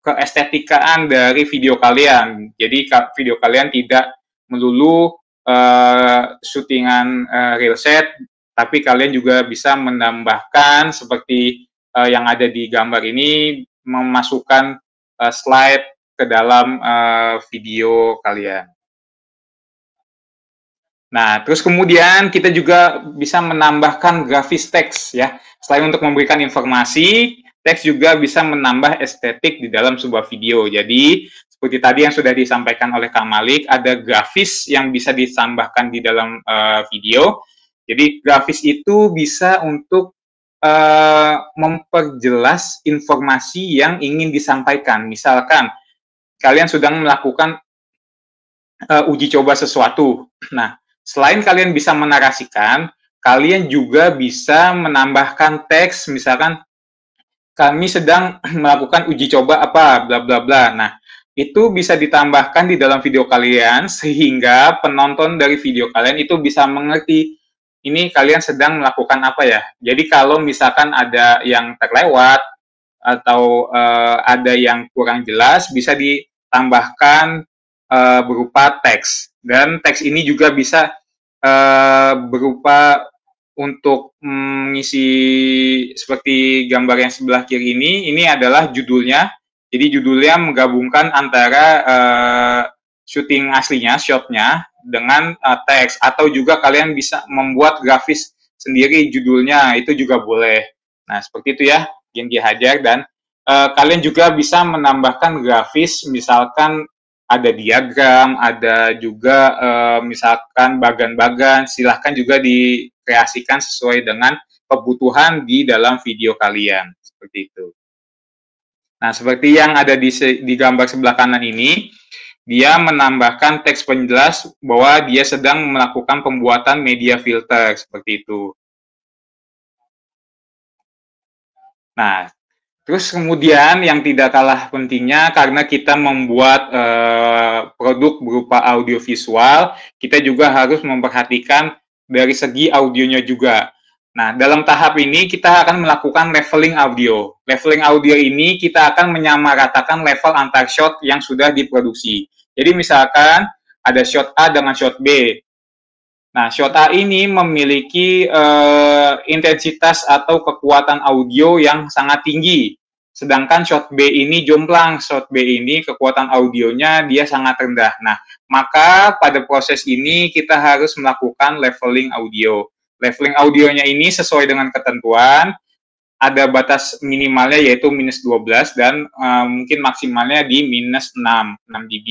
keestetikaan dari video kalian. Jadi video kalian tidak melulu uh, syutingan uh, real set, tapi kalian juga bisa menambahkan seperti uh, yang ada di gambar ini memasukkan uh, slide ke dalam uh, video kalian. Nah, terus kemudian kita juga bisa menambahkan grafis teks ya. Selain untuk memberikan informasi, teks juga bisa menambah estetik di dalam sebuah video. Jadi, seperti tadi yang sudah disampaikan oleh Kak Malik, ada grafis yang bisa ditambahkan di dalam uh, video. Jadi, grafis itu bisa untuk Eh, memperjelas informasi yang ingin disampaikan. Misalkan kalian sedang melakukan uh, uji coba sesuatu. Nah, selain kalian bisa menarasikan, kalian juga bisa menambahkan teks misalkan kami sedang melakukan uji coba apa bla bla bla. Nah, itu bisa ditambahkan di dalam video kalian sehingga penonton dari video kalian itu bisa mengerti ini kalian sedang melakukan apa ya. Jadi kalau misalkan ada yang terlewat atau uh, ada yang kurang jelas bisa ditambahkan uh, berupa teks dan teks ini juga bisa uh, berupa untuk mengisi seperti gambar yang sebelah kiri ini ini adalah judulnya jadi judulnya menggabungkan antara uh, syuting aslinya shotnya dengan uh, teks atau juga kalian bisa membuat grafis sendiri judulnya itu juga boleh. Nah, seperti itu ya yang Hajar dan uh, kalian juga bisa menambahkan grafis misalkan ada diagram, ada juga uh, misalkan bagan-bagan, silahkan juga dikreasikan sesuai dengan kebutuhan di dalam video kalian. Seperti itu. Nah, seperti yang ada di, di gambar sebelah kanan ini, dia menambahkan teks penjelas bahwa dia sedang melakukan pembuatan media filter seperti itu. Nah, terus kemudian yang tidak kalah pentingnya karena kita membuat eh, produk berupa audiovisual, kita juga harus memperhatikan dari segi audionya juga Nah, dalam tahap ini kita akan melakukan leveling audio. Leveling audio ini kita akan menyamaratakan level antar shot yang sudah diproduksi. Jadi misalkan ada shot A dengan shot B. Nah, shot A ini memiliki uh, intensitas atau kekuatan audio yang sangat tinggi. Sedangkan shot B ini jomplang, shot B ini kekuatan audionya dia sangat rendah. Nah, maka pada proses ini kita harus melakukan leveling audio. Leveling audionya ini sesuai dengan ketentuan, ada batas minimalnya yaitu minus 12 dan uh, mungkin maksimalnya di minus 6, 6 dB.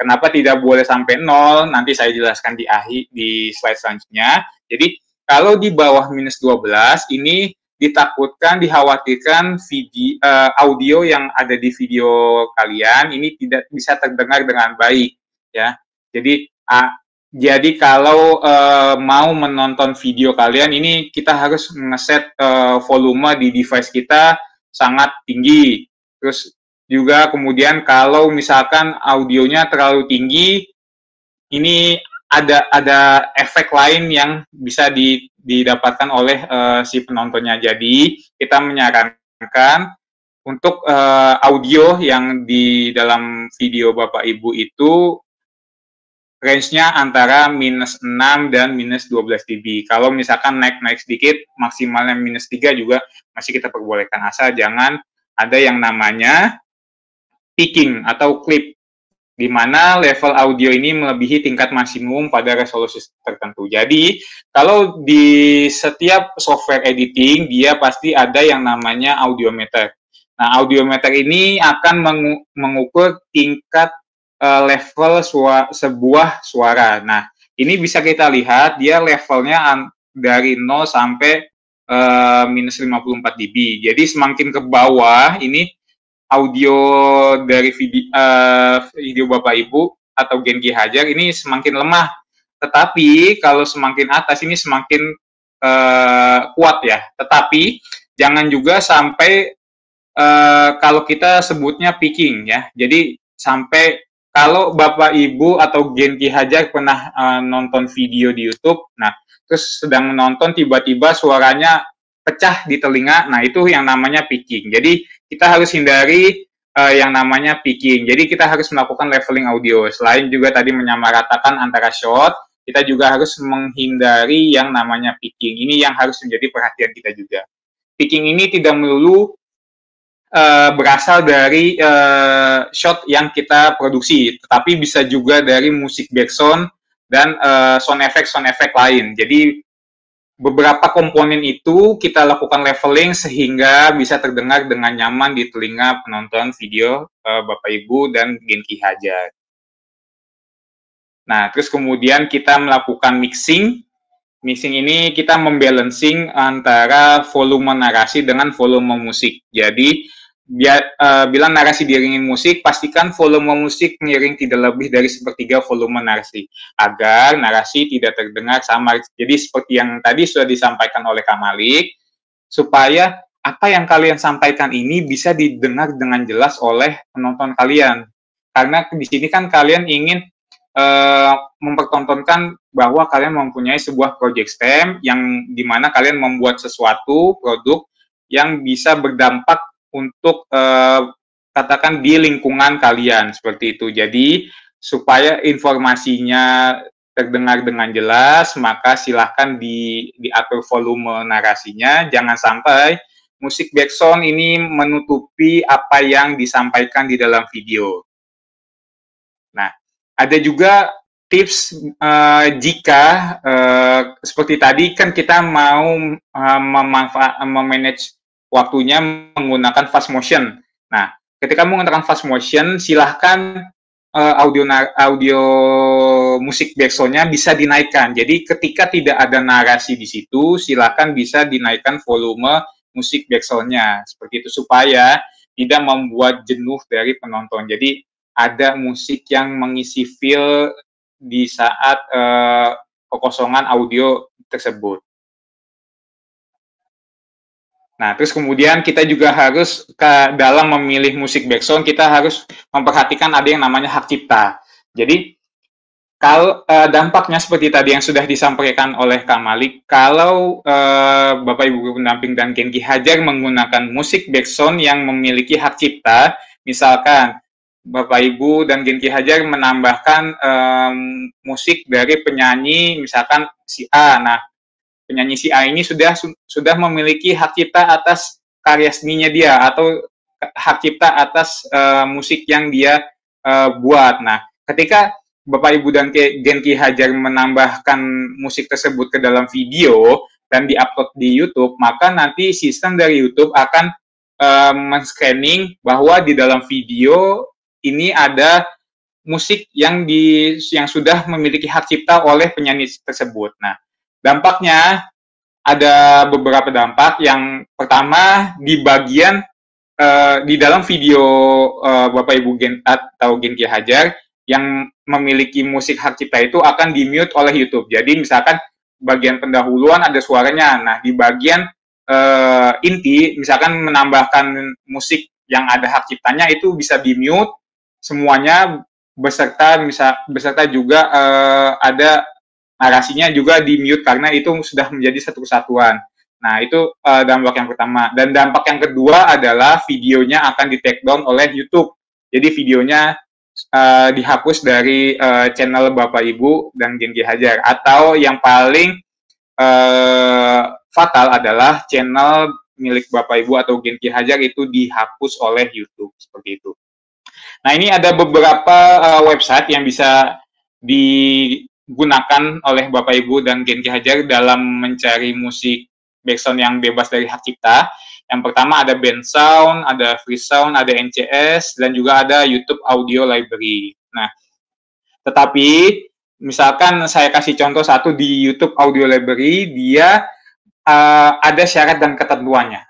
Kenapa tidak boleh sampai 0? Nanti saya jelaskan di akhir di slide selanjutnya. Jadi kalau di bawah minus 12 ini ditakutkan, dikhawatirkan video, uh, audio yang ada di video kalian ini tidak bisa terdengar dengan baik, ya. Jadi uh, jadi kalau uh, mau menonton video kalian ini kita harus ngeset uh, volume di device kita sangat tinggi. Terus juga kemudian kalau misalkan audionya terlalu tinggi ini ada ada efek lain yang bisa di, didapatkan oleh uh, si penontonnya. Jadi kita menyarankan untuk uh, audio yang di dalam video Bapak Ibu itu range-nya antara minus 6 dan minus 12 dB. Kalau misalkan naik-naik sedikit, maksimalnya minus 3 juga masih kita perbolehkan. Asal jangan ada yang namanya peaking atau clip, di mana level audio ini melebihi tingkat maksimum pada resolusi tertentu. Jadi, kalau di setiap software editing, dia pasti ada yang namanya audiometer. Nah, audiometer ini akan mengukur tingkat Eh, level sua sebuah suara. Nah, ini bisa kita lihat dia levelnya dari 0 sampai uh, minus 54 dB. Jadi semakin ke bawah ini audio dari video, uh, video Bapak Ibu atau genki Hajar ini semakin lemah. Tetapi kalau semakin atas ini semakin uh, kuat ya. Tetapi jangan juga sampai uh, kalau kita sebutnya picking ya. Jadi sampai kalau Bapak Ibu atau Genki Hajar pernah uh, nonton video di YouTube, nah terus sedang menonton tiba-tiba suaranya pecah di telinga, nah itu yang namanya picking. Jadi kita harus hindari uh, yang namanya picking. Jadi kita harus melakukan leveling audio. Selain juga tadi menyamaratakan antara shot, kita juga harus menghindari yang namanya picking. Ini yang harus menjadi perhatian kita juga. Picking ini tidak melulu uh, berasal dari uh, shot yang kita produksi, tetapi bisa juga dari musik background dan uh, sound effect sound effect lain. Jadi beberapa komponen itu kita lakukan leveling sehingga bisa terdengar dengan nyaman di telinga penonton video uh, Bapak Ibu dan Genki Hajar. Nah, terus kemudian kita melakukan mixing. Mixing ini kita membalancing antara volume narasi dengan volume musik. Jadi biar, ya, uh, eh, bila narasi diiringin musik, pastikan volume musik miring tidak lebih dari sepertiga volume narasi, agar narasi tidak terdengar sama Jadi seperti yang tadi sudah disampaikan oleh Kamalik, supaya apa yang kalian sampaikan ini bisa didengar dengan jelas oleh penonton kalian. Karena di sini kan kalian ingin uh, mempertontonkan bahwa kalian mempunyai sebuah project STEM yang dimana kalian membuat sesuatu produk yang bisa berdampak untuk uh, katakan di lingkungan kalian seperti itu. Jadi supaya informasinya terdengar dengan jelas, maka silahkan di diatur volume narasinya. Jangan sampai musik background ini menutupi apa yang disampaikan di dalam video. Nah, ada juga tips uh, jika uh, seperti tadi kan kita mau uh, memanfaat memanage waktunya menggunakan fast motion. Nah, ketika menggunakan fast motion, silahkan uh, audio audio musik backsoundnya bisa dinaikkan. Jadi ketika tidak ada narasi di situ, silahkan bisa dinaikkan volume musik backsoundnya seperti itu supaya tidak membuat jenuh dari penonton. Jadi ada musik yang mengisi feel di saat uh, kekosongan audio tersebut. Nah, terus kemudian kita juga harus ke dalam memilih musik background kita harus memperhatikan ada yang namanya hak cipta. Jadi kalau eh, dampaknya seperti tadi yang sudah disampaikan oleh Kak Malik, kalau eh, Bapak Ibu Guru Pendamping dan Genki Hajar menggunakan musik background yang memiliki hak cipta, misalkan Bapak Ibu dan Genki Hajar menambahkan um, musik dari penyanyi misalkan si A. Nah, penyanyi si A ini sudah sudah memiliki hak cipta atas karya seninya dia atau hak cipta atas uh, musik yang dia uh, buat. Nah, ketika Bapak Ibu dan Genki Hajar menambahkan musik tersebut ke dalam video dan diupload di YouTube, maka nanti sistem dari YouTube akan uh, eh, men-scanning bahwa di dalam video ini ada musik yang di yang sudah memiliki hak cipta oleh penyanyi tersebut. Nah, Dampaknya ada beberapa dampak. Yang pertama di bagian uh, di dalam video uh, Bapak Ibu Gen atau Genki Hajar yang memiliki musik hak cipta itu akan di mute oleh YouTube. Jadi misalkan bagian pendahuluan ada suaranya. Nah di bagian uh, inti misalkan menambahkan musik yang ada hak ciptanya itu bisa di mute semuanya beserta bisa beserta juga uh, ada narasinya juga di mute karena itu sudah menjadi satu kesatuan. Nah, itu uh, dampak yang pertama. Dan dampak yang kedua adalah videonya akan di take down oleh YouTube. Jadi videonya uh, dihapus dari uh, channel Bapak Ibu dan Genki Hajar. Atau yang paling uh, fatal adalah channel milik Bapak Ibu atau Genki Hajar itu dihapus oleh YouTube seperti itu. Nah, ini ada beberapa uh, website yang bisa di gunakan oleh Bapak Ibu dan Genki Hajar dalam mencari musik background yang bebas dari hak cipta. Yang pertama ada band sound, ada free sound, ada NCS, dan juga ada YouTube audio library. Nah, tetapi misalkan saya kasih contoh satu di YouTube audio library, dia uh, ada syarat dan ketentuannya.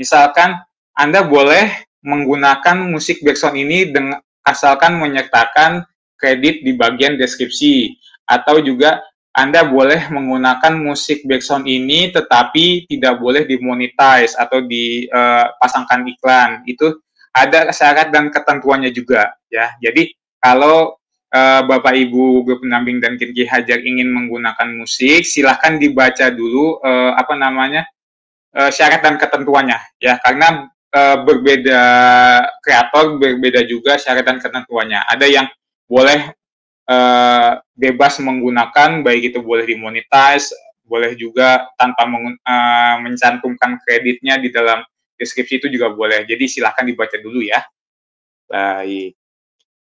Misalkan Anda boleh menggunakan musik background ini dengan asalkan menyertakan kredit di bagian deskripsi atau juga anda boleh menggunakan musik background ini tetapi tidak boleh dimonetize atau dipasangkan eh, iklan. Itu ada syarat dan ketentuannya juga ya. Jadi kalau eh, Bapak Ibu Guru Pendamping dan Kirki Hajar ingin menggunakan musik, silahkan dibaca dulu eh, apa namanya syarat dan ketentuannya ya karena berbeda kreator berbeda juga syarat dan ketentuannya. Ada yang boleh Eh, bebas menggunakan baik itu boleh dimonetize boleh juga tanpa meng, uh, eh, mencantumkan kreditnya di dalam deskripsi itu juga boleh jadi silahkan dibaca dulu ya baik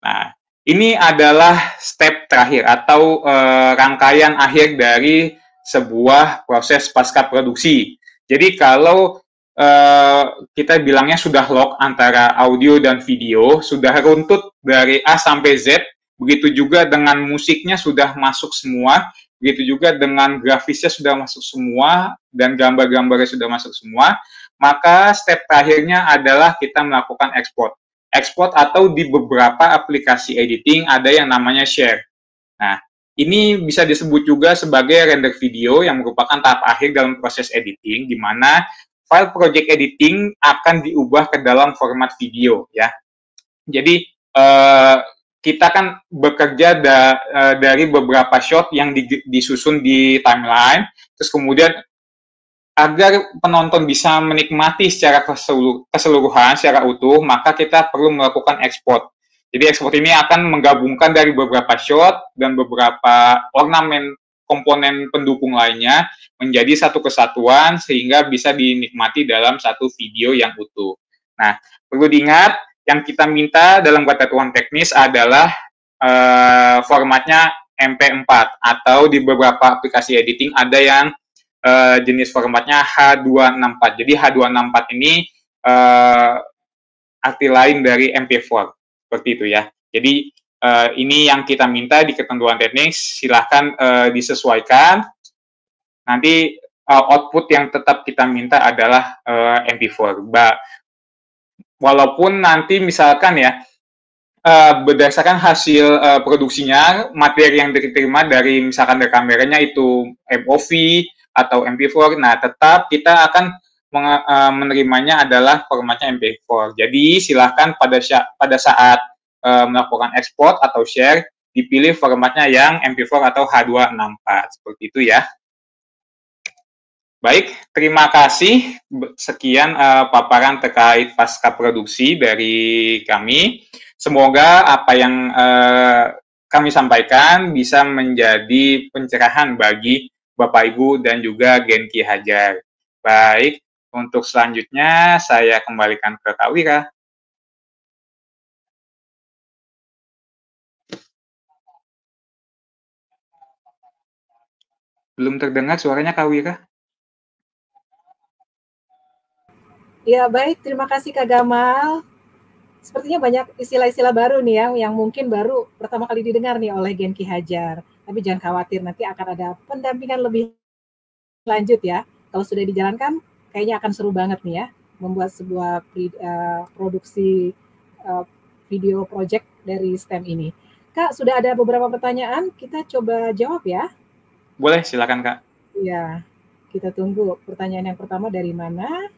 nah ini adalah step terakhir atau uh, rangkaian akhir dari sebuah proses pasca produksi jadi kalau Uh, kita bilangnya sudah lock antara audio dan video, sudah runtut dari A sampai Z, Begitu juga dengan musiknya sudah masuk semua, begitu juga dengan grafisnya sudah masuk semua dan gambar-gambarnya sudah masuk semua, maka step terakhirnya adalah kita melakukan export, export atau di beberapa aplikasi editing ada yang namanya share. Nah, ini bisa disebut juga sebagai render video yang merupakan tahap akhir dalam proses editing, di mana file project editing akan diubah ke dalam format video, ya. Jadi eh, kita kan bekerja da, e, dari beberapa shot yang di, disusun di timeline, terus kemudian agar penonton bisa menikmati secara keseluruhan, secara utuh, maka kita perlu melakukan ekspor. Jadi ekspor ini akan menggabungkan dari beberapa shot dan beberapa ornamen komponen pendukung lainnya menjadi satu kesatuan sehingga bisa dinikmati dalam satu video yang utuh. Nah, perlu diingat yang kita minta dalam kata tuan teknis adalah uh, formatnya MP4 atau di beberapa aplikasi editing ada yang uh, jenis formatnya H264. Jadi H264 ini uh, arti lain dari MP4 seperti itu ya. Jadi uh, ini yang kita minta di ketentuan teknis silahkan uh, disesuaikan. Nanti uh, output yang tetap kita minta adalah uh, MP4. Ba Walaupun nanti misalkan ya eh, berdasarkan hasil eh, produksinya materi yang diterima dari misalkan dari kameranya itu MOV atau MP4. Nah, tetap kita akan uh, menerimanya adalah formatnya MP4. Jadi silahkan pada pada saat melakukan ekspor atau share dipilih formatnya yang MP4 atau H264 seperti itu ya. Baik, terima kasih. Sekian uh, paparan terkait pasca produksi dari kami. Semoga apa yang uh, kami sampaikan bisa menjadi pencerahan bagi Bapak Ibu dan juga Genki Hajar. Baik, untuk selanjutnya saya kembalikan ke Kak Wira. Belum terdengar suaranya Kak Wira. Ya baik, terima kasih Kak Gamal. Sepertinya banyak istilah-istilah baru nih ya, yang mungkin baru pertama kali didengar nih oleh Gen Ki Hajar. Tapi jangan khawatir, nanti akan ada pendampingan lebih lanjut ya. Kalau sudah dijalankan, kayaknya akan seru banget nih ya, membuat sebuah eh, produksi eh, video project dari STEM ini. Kak, sudah ada beberapa pertanyaan, kita coba jawab ya. Boleh, silakan Kak. Iya, kita tunggu pertanyaan yang pertama dari mana.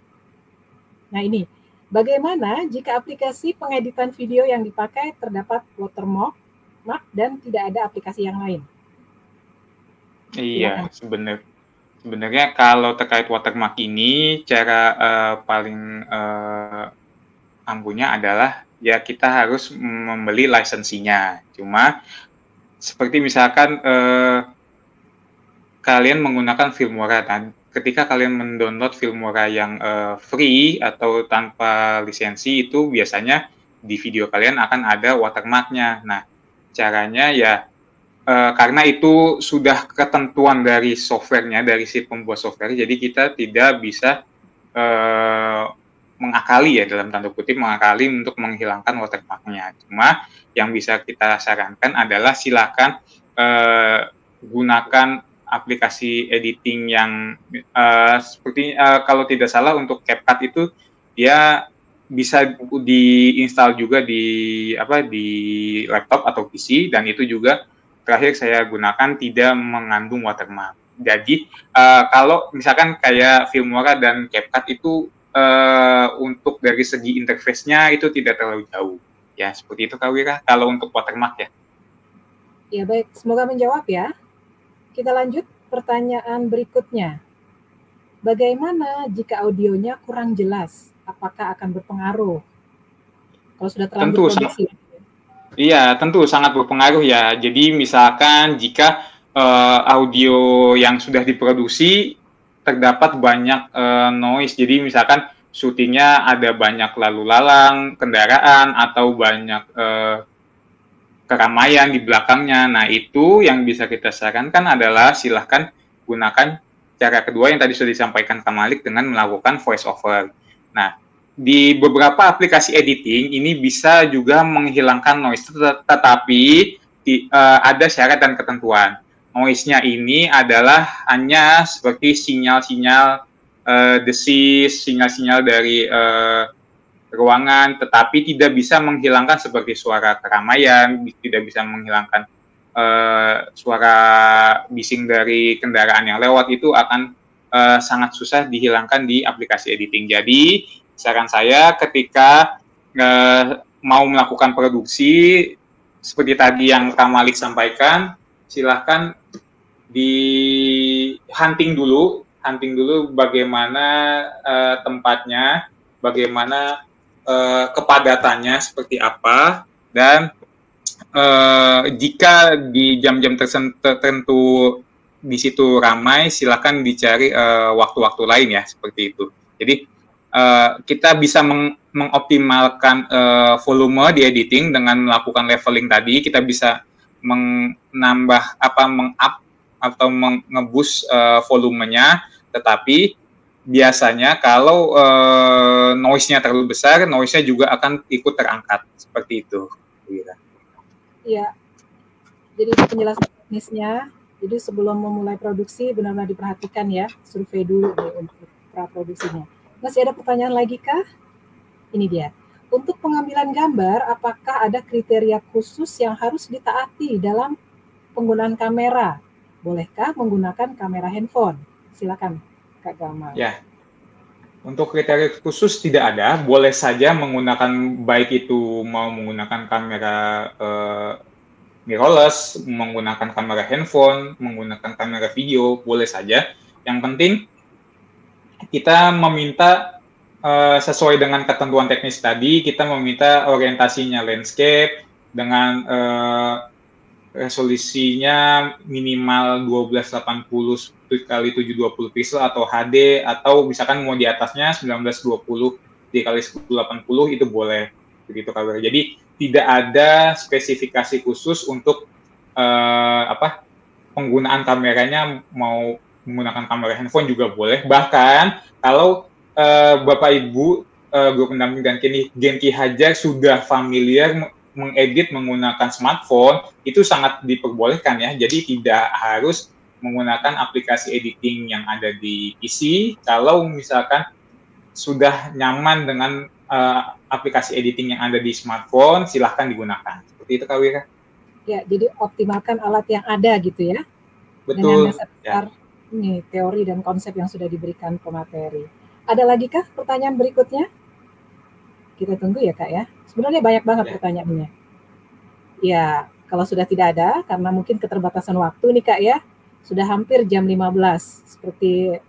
Nah ini, bagaimana jika aplikasi pengeditan video yang dipakai terdapat watermark mark, dan tidak ada aplikasi yang lain? Iya, sebenarnya sebenarnya kalau terkait watermark ini cara uh, paling uh, eh, ampunya adalah ya kita harus membeli lisensinya. Cuma seperti misalkan uh, kalian menggunakan Filmora, nah, ketika kalian mendownload Filmora yang uh, free atau tanpa lisensi itu biasanya di video kalian akan ada watermarknya. Nah, caranya ya uh, karena itu sudah ketentuan dari softwarenya, dari si pembuat software, jadi kita tidak bisa uh, mengakali ya dalam tanda kutip mengakali untuk menghilangkan watermarknya. Cuma yang bisa kita sarankan adalah silakan uh, gunakan aplikasi editing yang uh, seperti uh, kalau tidak salah untuk CapCut itu dia bisa diinstal juga di apa di laptop atau PC dan itu juga terakhir saya gunakan tidak mengandung watermark. Jadi uh, kalau misalkan kayak Filmora dan CapCut itu uh, untuk dari segi interface-nya itu tidak terlalu jauh. Ya, seperti itu Kak Wira kalau untuk watermark ya. Ya baik, semoga menjawab ya. Kita lanjut pertanyaan berikutnya. Bagaimana jika audionya kurang jelas? Apakah akan berpengaruh? Kalau sudah terlalu tentu, Iya, tentu sangat berpengaruh ya. Jadi misalkan jika uh, audio yang sudah diproduksi terdapat banyak uh, noise. Jadi misalkan syutingnya ada banyak lalu lalang kendaraan atau banyak uh, keramaian di belakangnya. Nah, itu yang bisa kita sarankan adalah silahkan gunakan cara kedua yang tadi sudah disampaikan Kak Malik dengan melakukan voice over. Nah, di beberapa aplikasi editing ini bisa juga menghilangkan noise, tetapi di, uh, eh, ada syarat dan ketentuan. Noise-nya ini adalah hanya seperti sinyal-sinyal uh, desis, sinyal-sinyal dari uh, ruangan, tetapi tidak bisa menghilangkan sebagai suara keramaian, tidak bisa menghilangkan uh, suara bising dari kendaraan yang lewat itu akan uh, sangat susah dihilangkan di aplikasi editing. Jadi saran saya ketika uh, mau melakukan produksi seperti tadi yang Kamalik sampaikan, silahkan di hunting dulu, hunting dulu bagaimana uh, tempatnya, bagaimana eh, kepadatannya seperti apa dan eh, jika di jam-jam tertentu di situ ramai silahkan dicari eh, waktu-waktu eh, lain ya seperti itu jadi eh, kita bisa meng mengoptimalkan eh, volume di editing dengan melakukan leveling tadi kita bisa menambah apa mengup atau mengebus uh, eh, volumenya tetapi biasanya kalau uh, noise-nya terlalu besar, noise-nya juga akan ikut terangkat seperti itu. Iya. Jadi penjelasan teknisnya. Jadi sebelum memulai produksi benar-benar diperhatikan ya, survei dulu nih untuk praproduksinya. Masih ada pertanyaan lagi kah? Ini dia. Untuk pengambilan gambar, apakah ada kriteria khusus yang harus ditaati dalam penggunaan kamera? Bolehkah menggunakan kamera handphone? Silakan. Kak Ya, untuk kriteria khusus tidak ada. Boleh saja menggunakan baik itu mau menggunakan kamera uh, mirrorless, menggunakan kamera handphone, menggunakan kamera video, boleh saja. Yang penting kita meminta uh, sesuai dengan ketentuan teknis tadi, kita meminta orientasinya landscape dengan uh, resolusinya minimal 1280 split kali 720 pixel atau HD atau misalkan mau di atasnya 1920 dikali 1080 itu boleh begitu kabar. Jadi tidak ada spesifikasi khusus untuk uh, apa penggunaan kameranya mau menggunakan kamera handphone juga boleh. Bahkan kalau uh, Bapak Ibu uh, eh, guru pendamping dan kini Genki Hajar sudah familiar mengedit menggunakan smartphone itu sangat diperbolehkan ya. Jadi tidak harus menggunakan aplikasi editing yang ada di PC kalau misalkan sudah nyaman dengan uh, aplikasi editing yang ada di smartphone silahkan digunakan seperti itu Kak Wira ya jadi optimalkan alat yang ada gitu ya betul dengan ya. nih, teori dan konsep yang sudah diberikan ke materi. ada lagi kah pertanyaan berikutnya kita tunggu ya Kak ya Sebenarnya banyak banget ya. pertanyaannya. Ya, kalau sudah tidak ada, karena mungkin keterbatasan waktu nih Kak ya, sudah hampir jam 15, seperti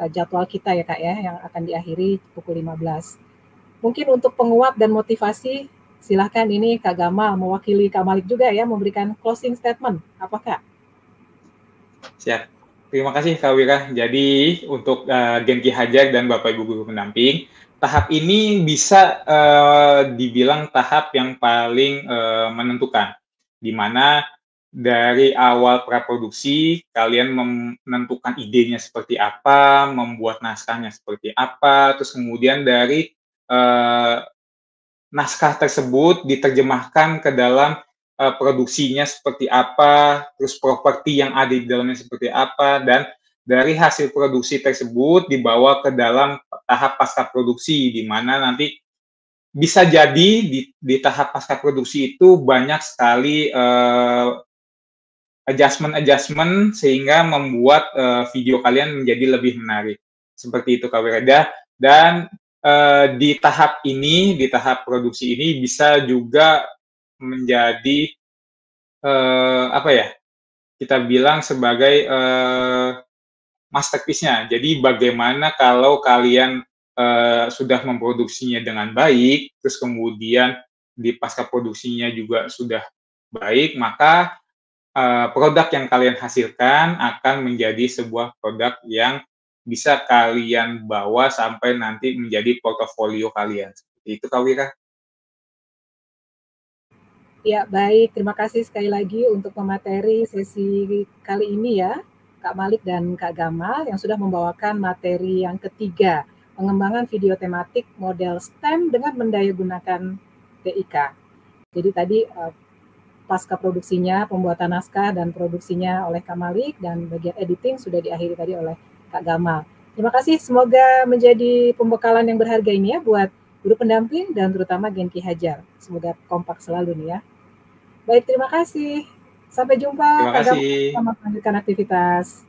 eh, jadwal kita ya Kak ya, yang akan diakhiri pukul 15. Mungkin untuk penguat dan motivasi, silahkan ini Kak Gamal mewakili Kak Malik juga ya, memberikan closing statement. Apa Kak? Siap. Terima kasih Kak Wira. Jadi untuk uh, eh, Genki Hajar dan Bapak Ibu Guru Pendamping, tahap ini bisa uh, dibilang tahap yang paling uh, menentukan, di mana dari awal praproduksi kalian menentukan idenya seperti apa, membuat naskahnya seperti apa, terus kemudian dari uh, naskah tersebut diterjemahkan ke dalam uh, produksinya seperti apa, terus properti yang ada di dalamnya seperti apa, dan dari hasil produksi tersebut dibawa ke dalam tahap pasca produksi di mana nanti bisa jadi di, di tahap pasca produksi itu banyak sekali eh, adjustment adjustment adjustment sehingga membuat uh, video kalian menjadi lebih menarik seperti itu Kak Wireda dan uh, di tahap ini di tahap produksi ini bisa juga menjadi uh, apa ya kita bilang sebagai uh, masterpiece-nya. Jadi bagaimana kalau kalian uh, sudah memproduksinya dengan baik, terus kemudian di pasca produksinya juga sudah baik, maka uh, produk yang kalian hasilkan akan menjadi sebuah produk yang bisa kalian bawa sampai nanti menjadi portofolio kalian. Seperti itu Kak Wira. Ya, baik. Terima kasih sekali lagi untuk pemateri sesi kali ini ya. Kak Malik dan Kak Gamal yang sudah membawakan materi yang ketiga, pengembangan video tematik model STEM dengan mendaya gunakan TIK. Jadi tadi eh, pasca produksinya, pembuatan naskah dan produksinya oleh Kak Malik dan bagian editing sudah diakhiri tadi oleh Kak Gamal. Terima kasih, semoga menjadi pembekalan yang berharga ini ya buat guru pendamping dan terutama Genki Hajar. Semoga kompak selalu nih ya. Baik, terima kasih. Sampai jumpa. Terima kasih. Selamat melanjutkan aktivitas.